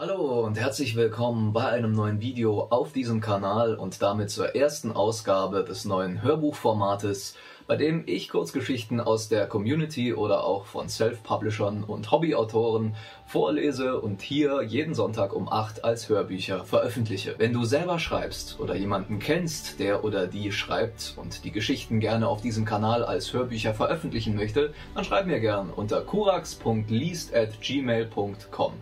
Hallo und herzlich willkommen bei einem neuen Video auf diesem Kanal und damit zur ersten Ausgabe des neuen Hörbuchformates, bei dem ich Kurzgeschichten aus der Community oder auch von Self-Publishern und Hobbyautoren vorlese und hier jeden Sonntag um 8 als Hörbücher veröffentliche. Wenn du selber schreibst oder jemanden kennst, der oder die schreibt und die Geschichten gerne auf diesem Kanal als Hörbücher veröffentlichen möchte, dann schreib mir gern unter kurax.least at gmail.com.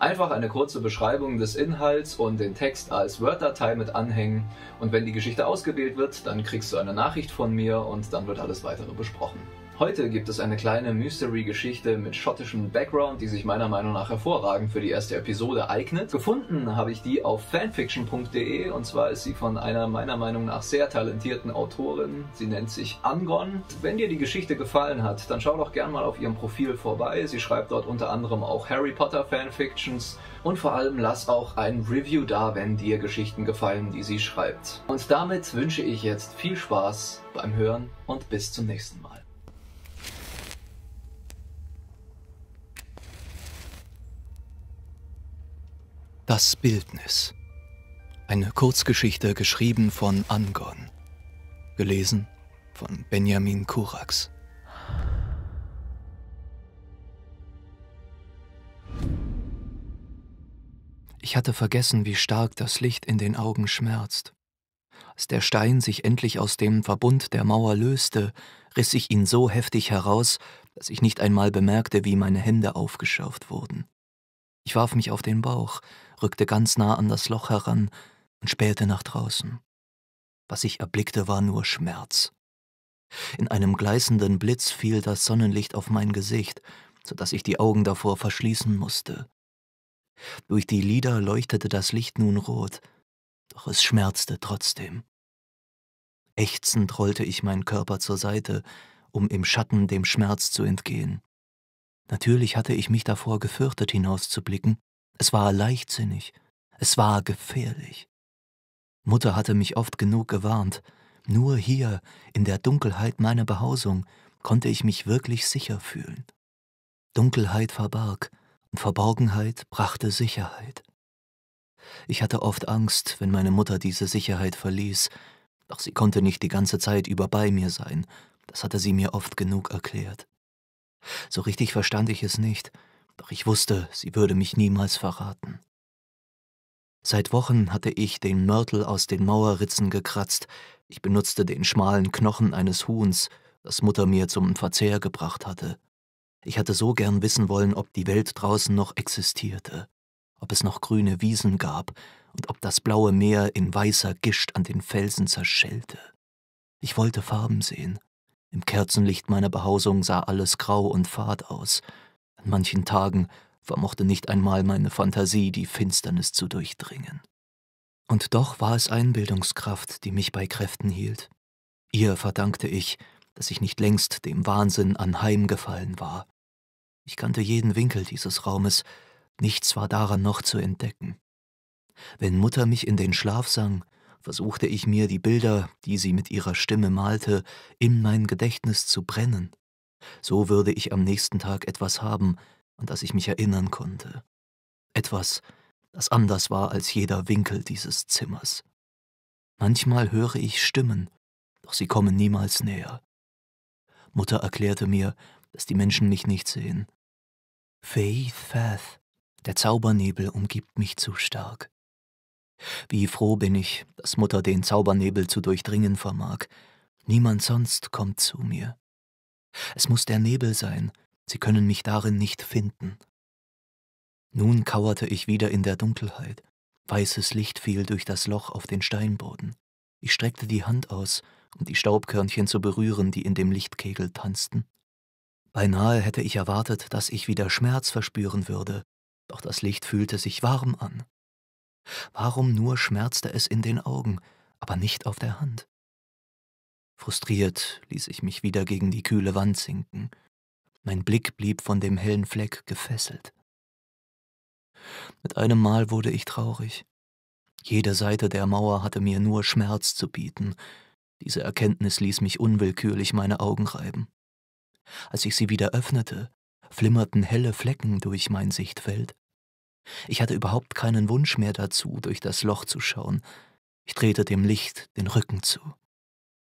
Einfach eine kurze Beschreibung des Inhalts und den Text als Word-Datei mit anhängen. Und wenn die Geschichte ausgewählt wird, dann kriegst du eine Nachricht von mir und dann wird alles weitere besprochen. Heute gibt es eine kleine Mystery-Geschichte mit schottischem Background, die sich meiner Meinung nach hervorragend für die erste Episode eignet. Gefunden habe ich die auf fanfiction.de und zwar ist sie von einer meiner Meinung nach sehr talentierten Autorin. Sie nennt sich Angon. Wenn dir die Geschichte gefallen hat, dann schau doch gern mal auf ihrem Profil vorbei. Sie schreibt dort unter anderem auch Harry Potter Fanfictions und vor allem lass auch ein Review da, wenn dir Geschichten gefallen, die sie schreibt. Und damit wünsche ich jetzt viel Spaß beim Hören und bis zum nächsten Mal. Das Bildnis. Eine Kurzgeschichte geschrieben von Angon. Gelesen von Benjamin Kurax. Ich hatte vergessen, wie stark das Licht in den Augen schmerzt. Als der Stein sich endlich aus dem Verbund der Mauer löste, riss ich ihn so heftig heraus, dass ich nicht einmal bemerkte, wie meine Hände aufgeschürft wurden. Ich warf mich auf den Bauch, rückte ganz nah an das Loch heran und spähte nach draußen. Was ich erblickte, war nur Schmerz. In einem gleißenden Blitz fiel das Sonnenlicht auf mein Gesicht, so dass ich die Augen davor verschließen musste. Durch die Lider leuchtete das Licht nun rot, doch es schmerzte trotzdem. Ächzend rollte ich meinen Körper zur Seite, um im Schatten dem Schmerz zu entgehen. Natürlich hatte ich mich davor gefürchtet, hinauszublicken, es war leichtsinnig, es war gefährlich. Mutter hatte mich oft genug gewarnt, nur hier, in der Dunkelheit meiner Behausung, konnte ich mich wirklich sicher fühlen. Dunkelheit verbarg und Verborgenheit brachte Sicherheit. Ich hatte oft Angst, wenn meine Mutter diese Sicherheit verließ, doch sie konnte nicht die ganze Zeit über bei mir sein, das hatte sie mir oft genug erklärt. So richtig verstand ich es nicht, doch ich wusste, sie würde mich niemals verraten. Seit Wochen hatte ich den Mörtel aus den Mauerritzen gekratzt, ich benutzte den schmalen Knochen eines Huhns, das Mutter mir zum Verzehr gebracht hatte. Ich hatte so gern wissen wollen, ob die Welt draußen noch existierte, ob es noch grüne Wiesen gab und ob das blaue Meer in weißer Gischt an den Felsen zerschellte. Ich wollte Farben sehen. Im Kerzenlicht meiner Behausung sah alles grau und fad aus, an manchen Tagen vermochte nicht einmal meine Fantasie, die Finsternis zu durchdringen. Und doch war es Einbildungskraft, die mich bei Kräften hielt. Ihr verdankte ich, dass ich nicht längst dem Wahnsinn anheimgefallen war. Ich kannte jeden Winkel dieses Raumes, nichts war daran noch zu entdecken. Wenn Mutter mich in den Schlaf sang, versuchte ich mir die Bilder, die sie mit ihrer Stimme malte, in mein Gedächtnis zu brennen. So würde ich am nächsten Tag etwas haben, an das ich mich erinnern konnte. Etwas, das anders war als jeder Winkel dieses Zimmers. Manchmal höre ich Stimmen, doch sie kommen niemals näher. Mutter erklärte mir, dass die Menschen mich nicht sehen. Faith, Fath, der Zaubernebel umgibt mich zu stark. Wie froh bin ich, dass Mutter den Zaubernebel zu durchdringen vermag. Niemand sonst kommt zu mir. Es muß der Nebel sein, sie können mich darin nicht finden. Nun kauerte ich wieder in der Dunkelheit. Weißes Licht fiel durch das Loch auf den Steinboden. Ich streckte die Hand aus, um die Staubkörnchen zu berühren, die in dem Lichtkegel tanzten. Beinahe hätte ich erwartet, dass ich wieder Schmerz verspüren würde, doch das Licht fühlte sich warm an. Warum nur schmerzte es in den Augen, aber nicht auf der Hand? Frustriert ließ ich mich wieder gegen die kühle Wand sinken. Mein Blick blieb von dem hellen Fleck gefesselt. Mit einem Mal wurde ich traurig. Jede Seite der Mauer hatte mir nur Schmerz zu bieten. Diese Erkenntnis ließ mich unwillkürlich meine Augen reiben. Als ich sie wieder öffnete, flimmerten helle Flecken durch mein Sichtfeld. Ich hatte überhaupt keinen Wunsch mehr dazu, durch das Loch zu schauen. Ich drehte dem Licht den Rücken zu.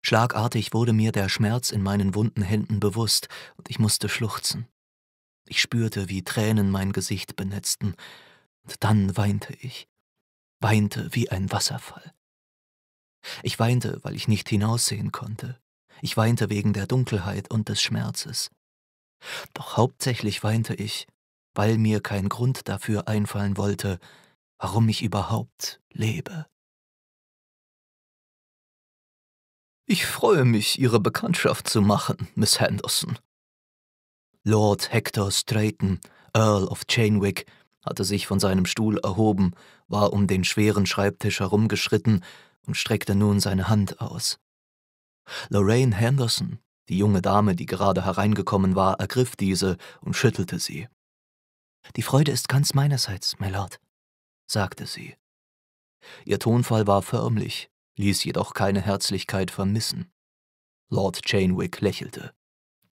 Schlagartig wurde mir der Schmerz in meinen wunden Händen bewusst und ich musste schluchzen. Ich spürte, wie Tränen mein Gesicht benetzten, und dann weinte ich, weinte wie ein Wasserfall. Ich weinte, weil ich nicht hinaussehen konnte. Ich weinte wegen der Dunkelheit und des Schmerzes. Doch hauptsächlich weinte ich, weil mir kein Grund dafür einfallen wollte, warum ich überhaupt lebe. Ich freue mich, Ihre Bekanntschaft zu machen, Miss Henderson. Lord Hector Strayton, Earl of Chainwick, hatte sich von seinem Stuhl erhoben, war um den schweren Schreibtisch herumgeschritten und streckte nun seine Hand aus. Lorraine Henderson, die junge Dame, die gerade hereingekommen war, ergriff diese und schüttelte sie. Die Freude ist ganz meinerseits, Mylord, sagte sie. Ihr Tonfall war förmlich, ließ jedoch keine Herzlichkeit vermissen. Lord Chainwick lächelte.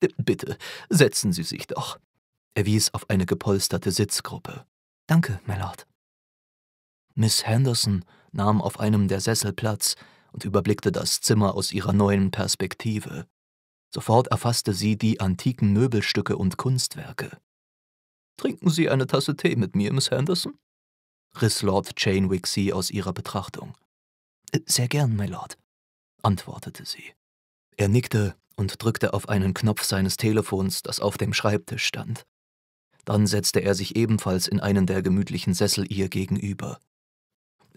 Äh, bitte, setzen Sie sich doch. Er wies auf eine gepolsterte Sitzgruppe. Danke, Mylord. Miss Henderson nahm auf einem der Sessel Platz und überblickte das Zimmer aus ihrer neuen Perspektive. Sofort erfasste sie die antiken Möbelstücke und Kunstwerke. Trinken Sie eine Tasse Tee mit mir, Miss Henderson? riss Lord Chainwick sie aus ihrer Betrachtung. Sehr gern, Mylord, antwortete sie. Er nickte und drückte auf einen Knopf seines Telefons, das auf dem Schreibtisch stand. Dann setzte er sich ebenfalls in einen der gemütlichen Sessel ihr gegenüber.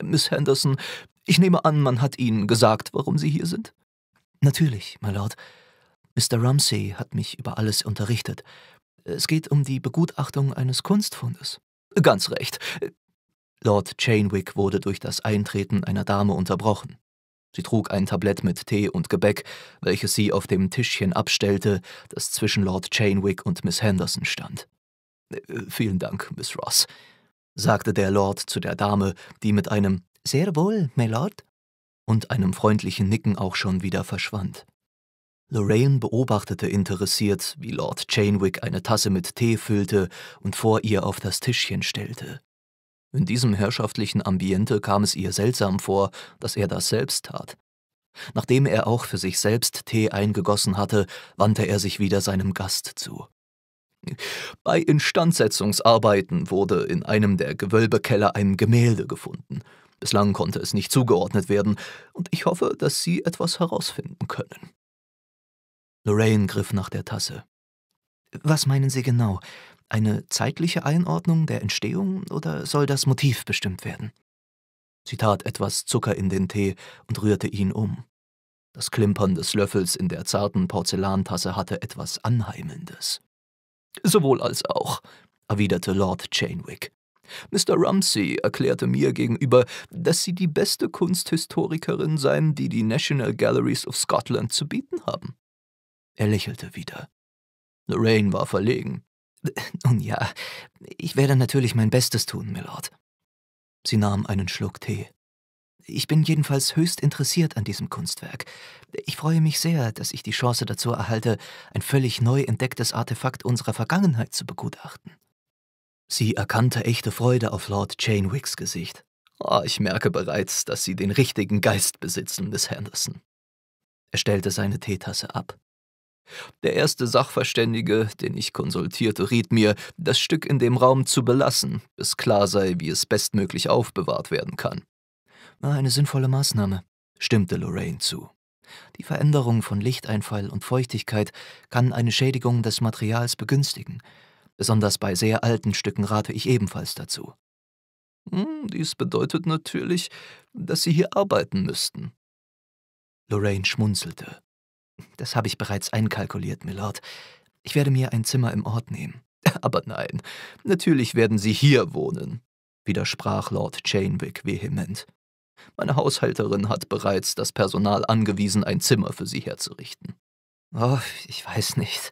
Miss Henderson, ich nehme an, man hat Ihnen gesagt, warum Sie hier sind? Natürlich, Mylord. Mr. Ramsey hat mich über alles unterrichtet. Es geht um die Begutachtung eines Kunstfundes. Ganz recht. Lord Chainwick wurde durch das Eintreten einer Dame unterbrochen. Sie trug ein Tablett mit Tee und Gebäck, welches sie auf dem Tischchen abstellte, das zwischen Lord Chainwick und Miss Henderson stand. Äh, vielen Dank, Miss Ross, sagte der Lord zu der Dame, die mit einem Sehr wohl, Mylord und einem freundlichen Nicken auch schon wieder verschwand. Lorraine beobachtete interessiert, wie Lord Chainwick eine Tasse mit Tee füllte und vor ihr auf das Tischchen stellte. In diesem herrschaftlichen Ambiente kam es ihr seltsam vor, dass er das selbst tat. Nachdem er auch für sich selbst Tee eingegossen hatte, wandte er sich wieder seinem Gast zu. Bei Instandsetzungsarbeiten wurde in einem der Gewölbekeller ein Gemälde gefunden. Bislang konnte es nicht zugeordnet werden, und ich hoffe, dass Sie etwas herausfinden können. Lorraine griff nach der Tasse. Was meinen Sie genau? eine zeitliche Einordnung der Entstehung oder soll das Motiv bestimmt werden? Sie tat etwas Zucker in den Tee und rührte ihn um. Das Klimpern des Löffels in der zarten Porzellantasse hatte etwas Anheimelndes. Sowohl als auch, erwiderte Lord Chainwick. Mr. Rumsey erklärte mir gegenüber, dass Sie die beste Kunsthistorikerin seien, die die National Galleries of Scotland zu bieten haben. Er lächelte wieder. Lorraine war verlegen. Nun ja, ich werde natürlich mein Bestes tun, Mylord. Sie nahm einen Schluck Tee. Ich bin jedenfalls höchst interessiert an diesem Kunstwerk. Ich freue mich sehr, dass ich die Chance dazu erhalte, ein völlig neu entdecktes Artefakt unserer Vergangenheit zu begutachten. Sie erkannte echte Freude auf Lord Chainwicks Gesicht. Oh, ich merke bereits, dass Sie den richtigen Geist besitzen, Miss Henderson. Er stellte seine Teetasse ab. Der erste Sachverständige, den ich konsultierte, riet mir, das Stück in dem Raum zu belassen, bis klar sei, wie es bestmöglich aufbewahrt werden kann. Eine sinnvolle Maßnahme, stimmte Lorraine zu. Die Veränderung von Lichteinfall und Feuchtigkeit kann eine Schädigung des Materials begünstigen. Besonders bei sehr alten Stücken rate ich ebenfalls dazu. Hm, dies bedeutet natürlich, dass Sie hier arbeiten müssten. Lorraine schmunzelte. Das habe ich bereits einkalkuliert, Milord. Ich werde mir ein Zimmer im Ort nehmen. Aber nein, natürlich werden Sie hier wohnen, widersprach Lord Chainwick vehement. Meine Haushälterin hat bereits das Personal angewiesen, ein Zimmer für Sie herzurichten. Oh, ich weiß nicht,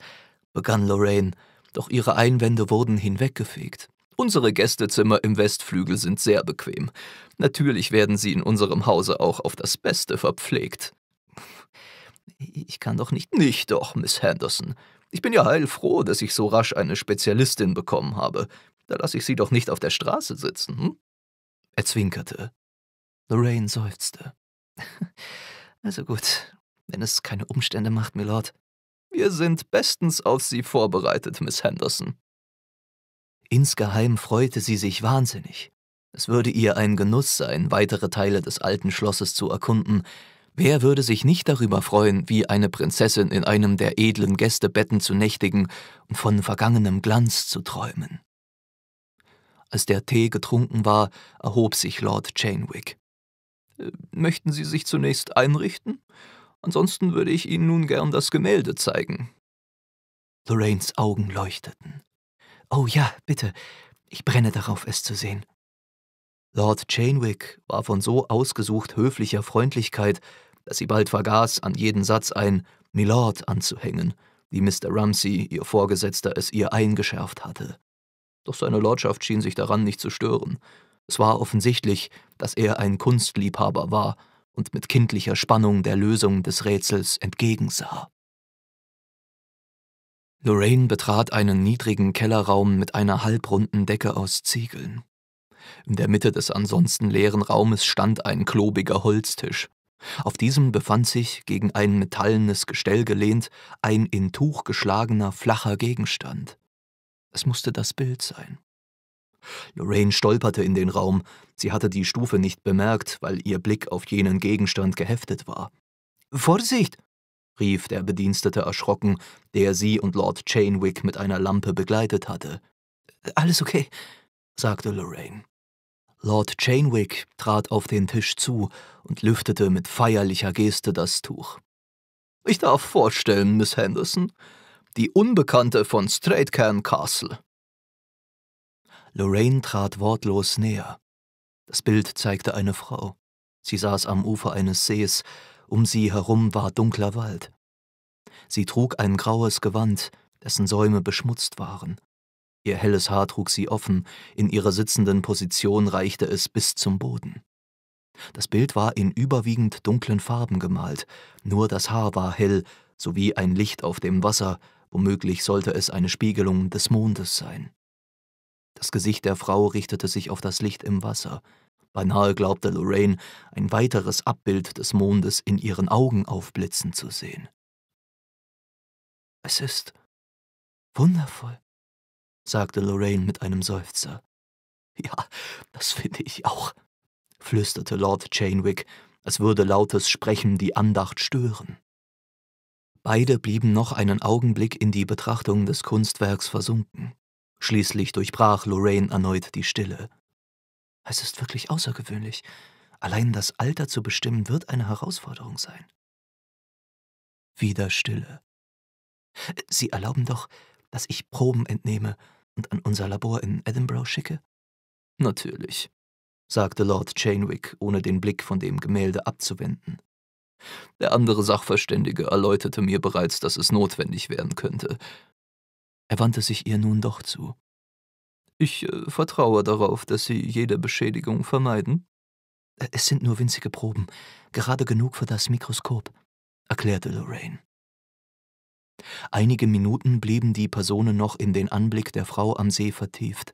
begann Lorraine, doch ihre Einwände wurden hinweggefegt. Unsere Gästezimmer im Westflügel sind sehr bequem. Natürlich werden sie in unserem Hause auch auf das Beste verpflegt. Ich kann doch nicht. Nicht doch, Miss Henderson. Ich bin ja heilfroh, dass ich so rasch eine Spezialistin bekommen habe. Da lasse ich sie doch nicht auf der Straße sitzen, hm? Er zwinkerte. Lorraine seufzte. Also gut, wenn es keine Umstände macht, Milord. Wir sind bestens auf Sie vorbereitet, Miss Henderson. Insgeheim freute sie sich wahnsinnig. Es würde ihr ein Genuss sein, weitere Teile des alten Schlosses zu erkunden, Wer würde sich nicht darüber freuen, wie eine Prinzessin in einem der edlen Gästebetten zu nächtigen und von vergangenem Glanz zu träumen? Als der Tee getrunken war, erhob sich Lord Chainwick. Äh, möchten Sie sich zunächst einrichten? Ansonsten würde ich Ihnen nun gern das Gemälde zeigen. Lorraines Augen leuchteten. Oh ja, bitte. Ich brenne darauf, es zu sehen. Lord Chainwick war von so ausgesucht höflicher Freundlichkeit dass sie bald vergaß, an jeden Satz ein Milord anzuhängen, wie Mr. Ramsey, ihr Vorgesetzter, es ihr eingeschärft hatte. Doch seine Lordschaft schien sich daran nicht zu stören. Es war offensichtlich, dass er ein Kunstliebhaber war und mit kindlicher Spannung der Lösung des Rätsels entgegensah. Lorraine betrat einen niedrigen Kellerraum mit einer halbrunden Decke aus Ziegeln. In der Mitte des ansonsten leeren Raumes stand ein klobiger Holztisch, auf diesem befand sich, gegen ein metallenes Gestell gelehnt, ein in Tuch geschlagener, flacher Gegenstand. Es musste das Bild sein. Lorraine stolperte in den Raum. Sie hatte die Stufe nicht bemerkt, weil ihr Blick auf jenen Gegenstand geheftet war. Vorsicht! rief der Bedienstete erschrocken, der sie und Lord Chainwick mit einer Lampe begleitet hatte. Alles okay, sagte Lorraine. Lord Chainwick trat auf den Tisch zu und lüftete mit feierlicher Geste das Tuch. Ich darf vorstellen, Miss Henderson, die Unbekannte von Straitcairn Castle. Lorraine trat wortlos näher. Das Bild zeigte eine Frau. Sie saß am Ufer eines Sees, um sie herum war dunkler Wald. Sie trug ein graues Gewand, dessen Säume beschmutzt waren. Ihr helles Haar trug sie offen, in ihrer sitzenden Position reichte es bis zum Boden. Das Bild war in überwiegend dunklen Farben gemalt, nur das Haar war hell, sowie ein Licht auf dem Wasser, womöglich sollte es eine Spiegelung des Mondes sein. Das Gesicht der Frau richtete sich auf das Licht im Wasser. Beinahe glaubte Lorraine, ein weiteres Abbild des Mondes in ihren Augen aufblitzen zu sehen. Es ist wundervoll, sagte Lorraine mit einem Seufzer. Ja, das finde ich auch, flüsterte Lord Chainwick, als würde lautes Sprechen die Andacht stören. Beide blieben noch einen Augenblick in die Betrachtung des Kunstwerks versunken. Schließlich durchbrach Lorraine erneut die Stille. Es ist wirklich außergewöhnlich. Allein das Alter zu bestimmen wird eine Herausforderung sein. Wieder Stille. Sie erlauben doch, dass ich Proben entnehme, und an unser Labor in Edinburgh schicke? Natürlich, sagte Lord Chainwick, ohne den Blick von dem Gemälde abzuwenden. Der andere Sachverständige erläuterte mir bereits, dass es notwendig werden könnte. Er wandte sich ihr nun doch zu. Ich äh, vertraue darauf, dass Sie jede Beschädigung vermeiden. Es sind nur winzige Proben, gerade genug für das Mikroskop, erklärte Lorraine. Einige Minuten blieben die Personen noch in den Anblick der Frau am See vertieft.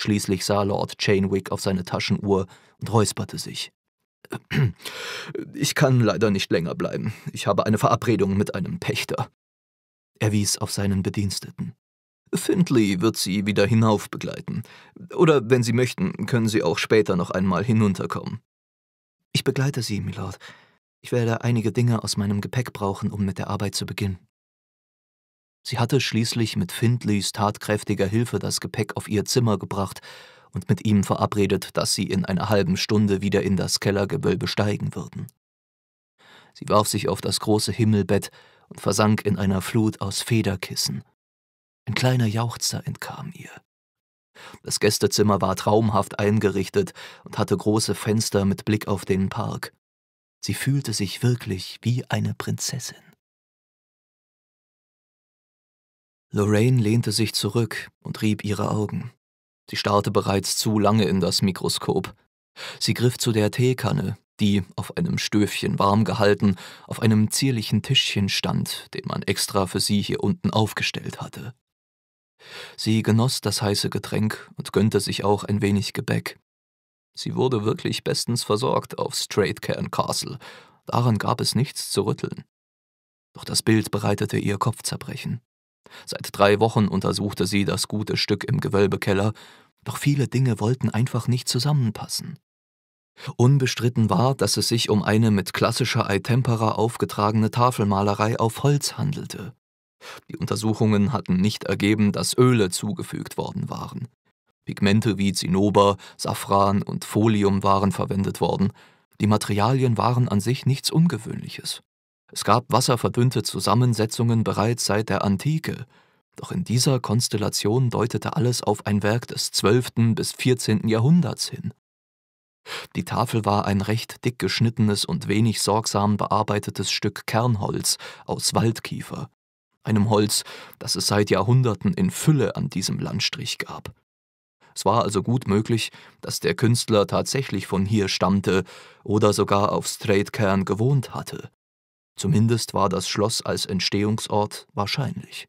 Schließlich sah Lord Chainwick auf seine Taschenuhr und räusperte sich. Ich kann leider nicht länger bleiben. Ich habe eine Verabredung mit einem Pächter. Er wies auf seinen Bediensteten. Findlay wird Sie wieder hinauf begleiten. Oder wenn Sie möchten, können Sie auch später noch einmal hinunterkommen. Ich begleite Sie, Milord. Ich werde einige Dinge aus meinem Gepäck brauchen, um mit der Arbeit zu beginnen. Sie hatte schließlich mit Findleys tatkräftiger Hilfe das Gepäck auf ihr Zimmer gebracht und mit ihm verabredet, dass sie in einer halben Stunde wieder in das Kellergewölbe steigen würden. Sie warf sich auf das große Himmelbett und versank in einer Flut aus Federkissen. Ein kleiner Jauchzer entkam ihr. Das Gästezimmer war traumhaft eingerichtet und hatte große Fenster mit Blick auf den Park. Sie fühlte sich wirklich wie eine Prinzessin. Lorraine lehnte sich zurück und rieb ihre Augen. Sie starrte bereits zu lange in das Mikroskop. Sie griff zu der Teekanne, die, auf einem Stöfchen warm gehalten, auf einem zierlichen Tischchen stand, den man extra für sie hier unten aufgestellt hatte. Sie genoss das heiße Getränk und gönnte sich auch ein wenig Gebäck. Sie wurde wirklich bestens versorgt auf Straight Cairn Castle, daran gab es nichts zu rütteln. Doch das Bild bereitete ihr Kopfzerbrechen. Seit drei Wochen untersuchte sie das gute Stück im Gewölbekeller, doch viele Dinge wollten einfach nicht zusammenpassen. Unbestritten war, dass es sich um eine mit klassischer Eitempera aufgetragene Tafelmalerei auf Holz handelte. Die Untersuchungen hatten nicht ergeben, dass Öle zugefügt worden waren. Pigmente wie Zinnober, Safran und Folium waren verwendet worden. Die Materialien waren an sich nichts Ungewöhnliches. Es gab wasserverdünnte Zusammensetzungen bereits seit der Antike, doch in dieser Konstellation deutete alles auf ein Werk des 12. bis 14. Jahrhunderts hin. Die Tafel war ein recht dick geschnittenes und wenig sorgsam bearbeitetes Stück Kernholz aus Waldkiefer, einem Holz, das es seit Jahrhunderten in Fülle an diesem Landstrich gab. Es war also gut möglich, dass der Künstler tatsächlich von hier stammte oder sogar auf Straightcairn gewohnt hatte. Zumindest war das Schloss als Entstehungsort wahrscheinlich.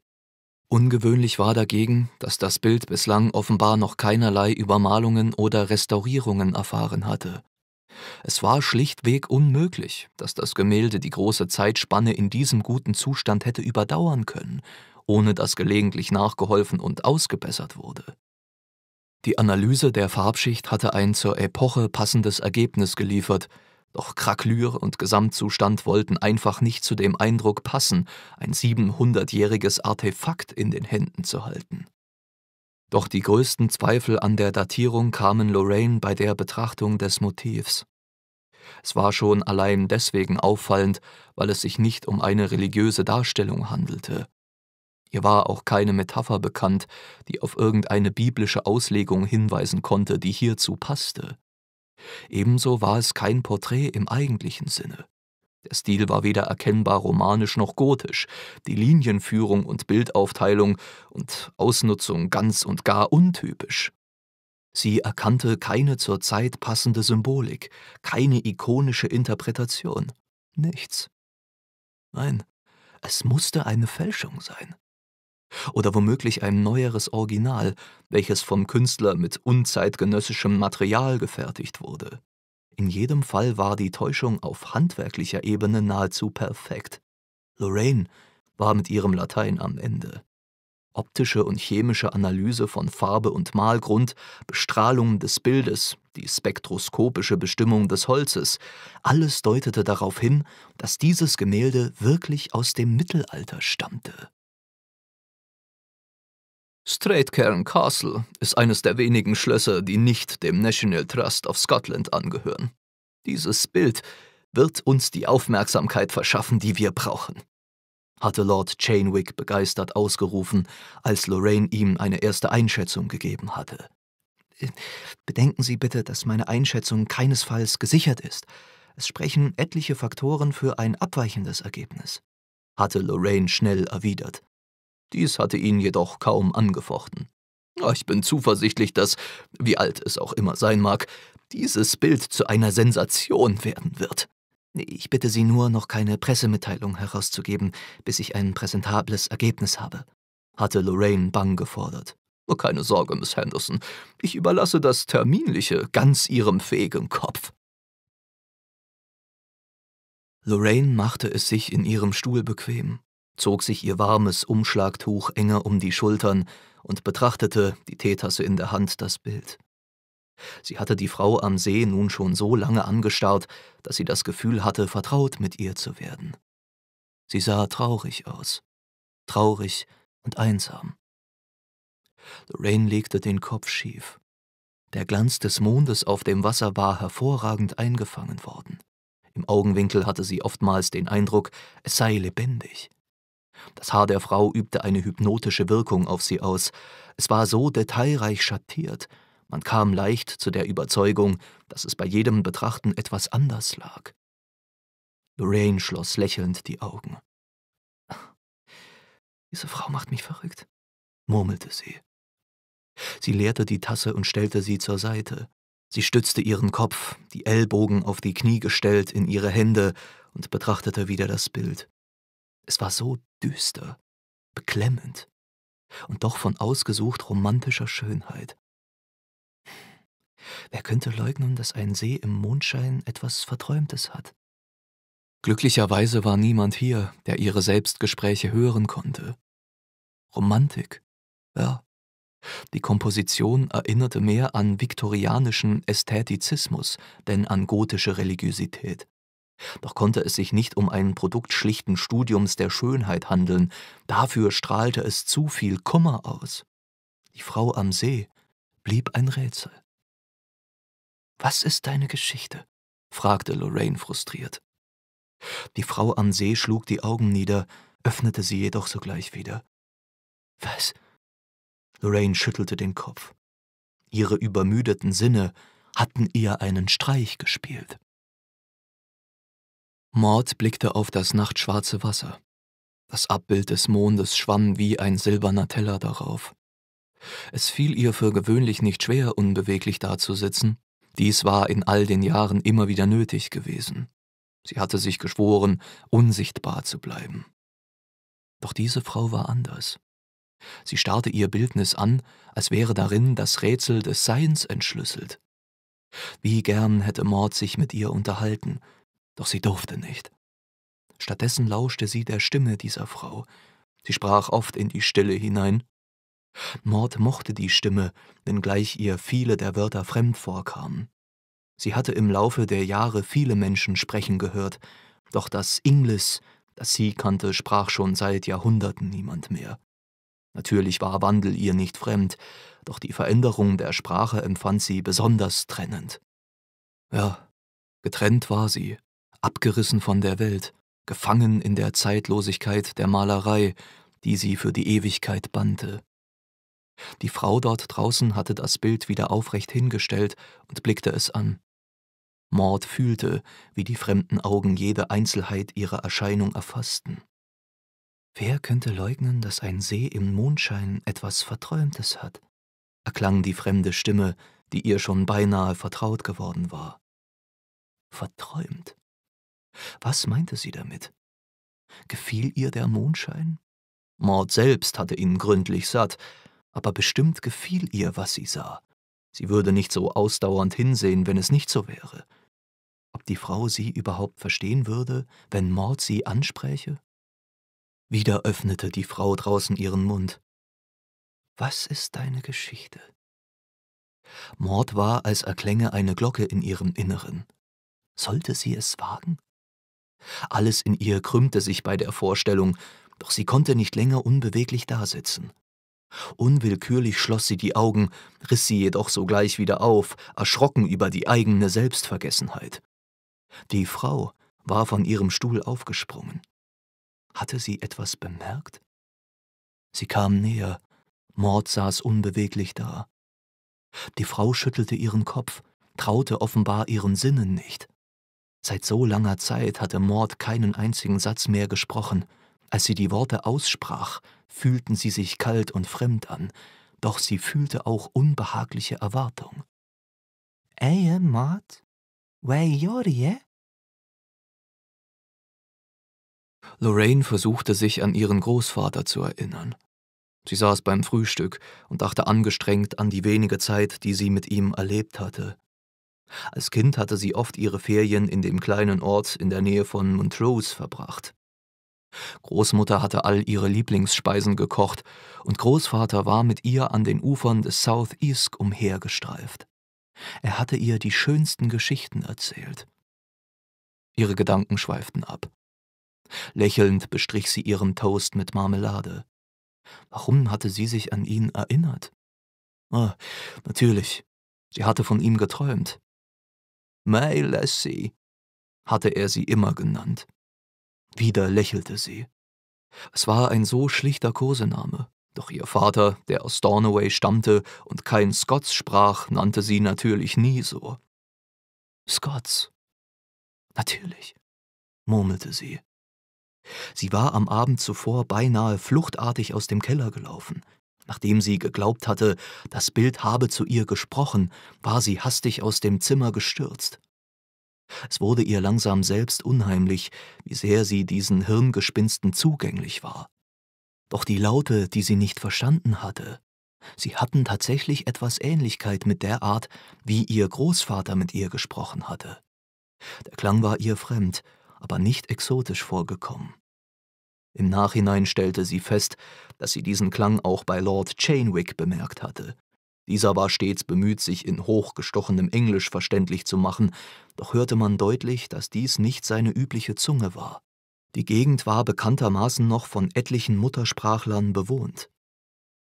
Ungewöhnlich war dagegen, dass das Bild bislang offenbar noch keinerlei Übermalungen oder Restaurierungen erfahren hatte. Es war schlichtweg unmöglich, dass das Gemälde die große Zeitspanne in diesem guten Zustand hätte überdauern können, ohne dass gelegentlich nachgeholfen und ausgebessert wurde. Die Analyse der Farbschicht hatte ein zur Epoche passendes Ergebnis geliefert, doch Kraklür und Gesamtzustand wollten einfach nicht zu dem Eindruck passen, ein 700-jähriges Artefakt in den Händen zu halten. Doch die größten Zweifel an der Datierung kamen Lorraine bei der Betrachtung des Motivs. Es war schon allein deswegen auffallend, weil es sich nicht um eine religiöse Darstellung handelte. Ihr war auch keine Metapher bekannt, die auf irgendeine biblische Auslegung hinweisen konnte, die hierzu passte. Ebenso war es kein Porträt im eigentlichen Sinne. Der Stil war weder erkennbar romanisch noch gotisch, die Linienführung und Bildaufteilung und Ausnutzung ganz und gar untypisch. Sie erkannte keine zur Zeit passende Symbolik, keine ikonische Interpretation, nichts. Nein, es musste eine Fälschung sein oder womöglich ein neueres Original, welches vom Künstler mit unzeitgenössischem Material gefertigt wurde. In jedem Fall war die Täuschung auf handwerklicher Ebene nahezu perfekt. Lorraine war mit ihrem Latein am Ende. Optische und chemische Analyse von Farbe und Malgrund, Bestrahlung des Bildes, die spektroskopische Bestimmung des Holzes, alles deutete darauf hin, dass dieses Gemälde wirklich aus dem Mittelalter stammte. Straitcairn Castle ist eines der wenigen Schlösser, die nicht dem National Trust of Scotland angehören. Dieses Bild wird uns die Aufmerksamkeit verschaffen, die wir brauchen, hatte Lord Chainwick begeistert ausgerufen, als Lorraine ihm eine erste Einschätzung gegeben hatte. Bedenken Sie bitte, dass meine Einschätzung keinesfalls gesichert ist. Es sprechen etliche Faktoren für ein abweichendes Ergebnis, hatte Lorraine schnell erwidert. Dies hatte ihn jedoch kaum angefochten. Ah, ich bin zuversichtlich, dass, wie alt es auch immer sein mag, dieses Bild zu einer Sensation werden wird. Ich bitte Sie nur, noch keine Pressemitteilung herauszugeben, bis ich ein präsentables Ergebnis habe, hatte Lorraine bang gefordert. Oh, keine Sorge, Miss Henderson, ich überlasse das Terminliche ganz Ihrem fähigen Kopf. Lorraine machte es sich in ihrem Stuhl bequem zog sich ihr warmes Umschlagtuch enger um die Schultern und betrachtete, die Teetasse in der Hand, das Bild. Sie hatte die Frau am See nun schon so lange angestarrt, dass sie das Gefühl hatte, vertraut mit ihr zu werden. Sie sah traurig aus, traurig und einsam. Lorraine legte den Kopf schief. Der Glanz des Mondes auf dem Wasser war hervorragend eingefangen worden. Im Augenwinkel hatte sie oftmals den Eindruck, es sei lebendig. Das Haar der Frau übte eine hypnotische Wirkung auf sie aus. Es war so detailreich schattiert, man kam leicht zu der Überzeugung, dass es bei jedem Betrachten etwas anders lag. Lorraine schloss lächelnd die Augen. Diese Frau macht mich verrückt, murmelte sie. Sie leerte die Tasse und stellte sie zur Seite. Sie stützte ihren Kopf, die Ellbogen auf die Knie gestellt, in ihre Hände und betrachtete wieder das Bild. Es war so düster, beklemmend und doch von ausgesucht romantischer Schönheit. Wer könnte leugnen, dass ein See im Mondschein etwas Verträumtes hat? Glücklicherweise war niemand hier, der ihre Selbstgespräche hören konnte. Romantik, ja. Die Komposition erinnerte mehr an viktorianischen Ästhetizismus denn an gotische Religiosität. Doch konnte es sich nicht um ein Produkt schlichten Studiums der Schönheit handeln, dafür strahlte es zu viel Kummer aus. Die Frau am See blieb ein Rätsel. Was ist deine Geschichte? fragte Lorraine frustriert. Die Frau am See schlug die Augen nieder, öffnete sie jedoch sogleich wieder. Was? Lorraine schüttelte den Kopf. Ihre übermüdeten Sinne hatten ihr einen Streich gespielt. Maud blickte auf das nachtschwarze Wasser. Das Abbild des Mondes schwamm wie ein silberner Teller darauf. Es fiel ihr für gewöhnlich nicht schwer, unbeweglich dazusitzen. Dies war in all den Jahren immer wieder nötig gewesen. Sie hatte sich geschworen, unsichtbar zu bleiben. Doch diese Frau war anders. Sie starrte ihr Bildnis an, als wäre darin das Rätsel des Seins entschlüsselt. Wie gern hätte Mord sich mit ihr unterhalten, doch sie durfte nicht. Stattdessen lauschte sie der Stimme dieser Frau. Sie sprach oft in die Stille hinein. Mord mochte die Stimme, wenngleich ihr viele der Wörter fremd vorkamen. Sie hatte im Laufe der Jahre viele Menschen sprechen gehört, doch das Inglis, das sie kannte, sprach schon seit Jahrhunderten niemand mehr. Natürlich war Wandel ihr nicht fremd, doch die Veränderung der Sprache empfand sie besonders trennend. Ja, getrennt war sie, abgerissen von der Welt, gefangen in der Zeitlosigkeit der Malerei, die sie für die Ewigkeit bannte. Die Frau dort draußen hatte das Bild wieder aufrecht hingestellt und blickte es an. Maud fühlte, wie die fremden Augen jede Einzelheit ihrer Erscheinung erfassten. Wer könnte leugnen, dass ein See im Mondschein etwas Verträumtes hat? erklang die fremde Stimme, die ihr schon beinahe vertraut geworden war. Verträumt. Was meinte sie damit? Gefiel ihr der Mondschein? Maud selbst hatte ihn gründlich satt, aber bestimmt gefiel ihr, was sie sah. Sie würde nicht so ausdauernd hinsehen, wenn es nicht so wäre. Ob die Frau sie überhaupt verstehen würde, wenn Maud sie anspräche? Wieder öffnete die Frau draußen ihren Mund. Was ist deine Geschichte? Maud war, als erklänge eine Glocke in ihrem Inneren. Sollte sie es wagen? Alles in ihr krümmte sich bei der Vorstellung, doch sie konnte nicht länger unbeweglich dasitzen. Unwillkürlich schloss sie die Augen, riss sie jedoch sogleich wieder auf, erschrocken über die eigene Selbstvergessenheit. Die Frau war von ihrem Stuhl aufgesprungen. Hatte sie etwas bemerkt? Sie kam näher, Mord saß unbeweglich da. Die Frau schüttelte ihren Kopf, traute offenbar ihren Sinnen nicht. Seit so langer Zeit hatte Mord keinen einzigen Satz mehr gesprochen. Als sie die Worte aussprach, fühlten sie sich kalt und fremd an, doch sie fühlte auch unbehagliche Erwartung. Eje, Mord? Wei Jorje? Eh? Lorraine versuchte sich an ihren Großvater zu erinnern. Sie saß beim Frühstück und dachte angestrengt an die wenige Zeit, die sie mit ihm erlebt hatte. Als Kind hatte sie oft ihre Ferien in dem kleinen Ort in der Nähe von Montrose verbracht. Großmutter hatte all ihre Lieblingsspeisen gekocht und Großvater war mit ihr an den Ufern des South East umhergestreift. Er hatte ihr die schönsten Geschichten erzählt. Ihre Gedanken schweiften ab. Lächelnd bestrich sie ihren Toast mit Marmelade. Warum hatte sie sich an ihn erinnert? Ah, natürlich, sie hatte von ihm geträumt. May Lassie, hatte er sie immer genannt. Wieder lächelte sie. Es war ein so schlichter Kosename, doch ihr Vater, der aus Dornaway stammte und kein Scots sprach, nannte sie natürlich nie so. Scots. Natürlich, murmelte sie. Sie war am Abend zuvor beinahe fluchtartig aus dem Keller gelaufen, Nachdem sie geglaubt hatte, das Bild habe zu ihr gesprochen, war sie hastig aus dem Zimmer gestürzt. Es wurde ihr langsam selbst unheimlich, wie sehr sie diesen Hirngespinsten zugänglich war. Doch die Laute, die sie nicht verstanden hatte, sie hatten tatsächlich etwas Ähnlichkeit mit der Art, wie ihr Großvater mit ihr gesprochen hatte. Der Klang war ihr fremd, aber nicht exotisch vorgekommen. Im Nachhinein stellte sie fest, dass sie diesen Klang auch bei Lord Chainwick bemerkt hatte. Dieser war stets bemüht, sich in hochgestochenem Englisch verständlich zu machen, doch hörte man deutlich, dass dies nicht seine übliche Zunge war. Die Gegend war bekanntermaßen noch von etlichen Muttersprachlern bewohnt.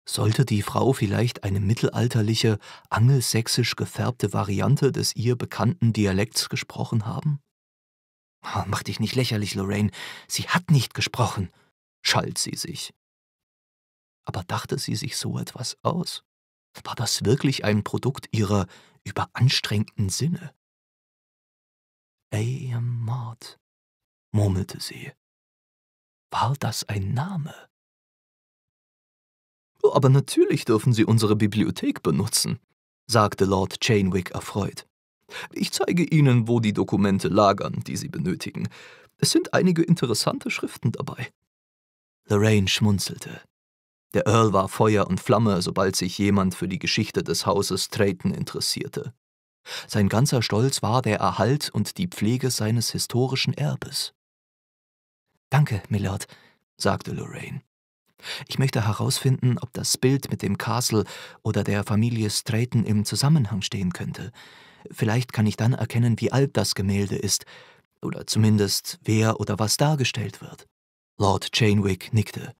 Sollte die Frau vielleicht eine mittelalterliche, angelsächsisch gefärbte Variante des ihr bekannten Dialekts gesprochen haben? Ah, mach dich nicht lächerlich, Lorraine. Sie hat nicht gesprochen, schalt sie sich. Aber dachte sie sich so etwas aus? War das wirklich ein Produkt ihrer überanstrengten Sinne? A.M. Mart, murmelte sie. War das ein Name? Oh, aber natürlich dürfen Sie unsere Bibliothek benutzen, sagte Lord Chainwick erfreut. Ich zeige Ihnen, wo die Dokumente lagern, die Sie benötigen. Es sind einige interessante Schriften dabei. Lorraine schmunzelte. Der Earl war Feuer und Flamme, sobald sich jemand für die Geschichte des Hauses Drayton interessierte. Sein ganzer Stolz war der Erhalt und die Pflege seines historischen Erbes. Danke, Millard, sagte Lorraine. Ich möchte herausfinden, ob das Bild mit dem Castle oder der Familie Drayton im Zusammenhang stehen könnte. Vielleicht kann ich dann erkennen, wie alt das Gemälde ist, oder zumindest wer oder was dargestellt wird. Lord Chainwick nickte.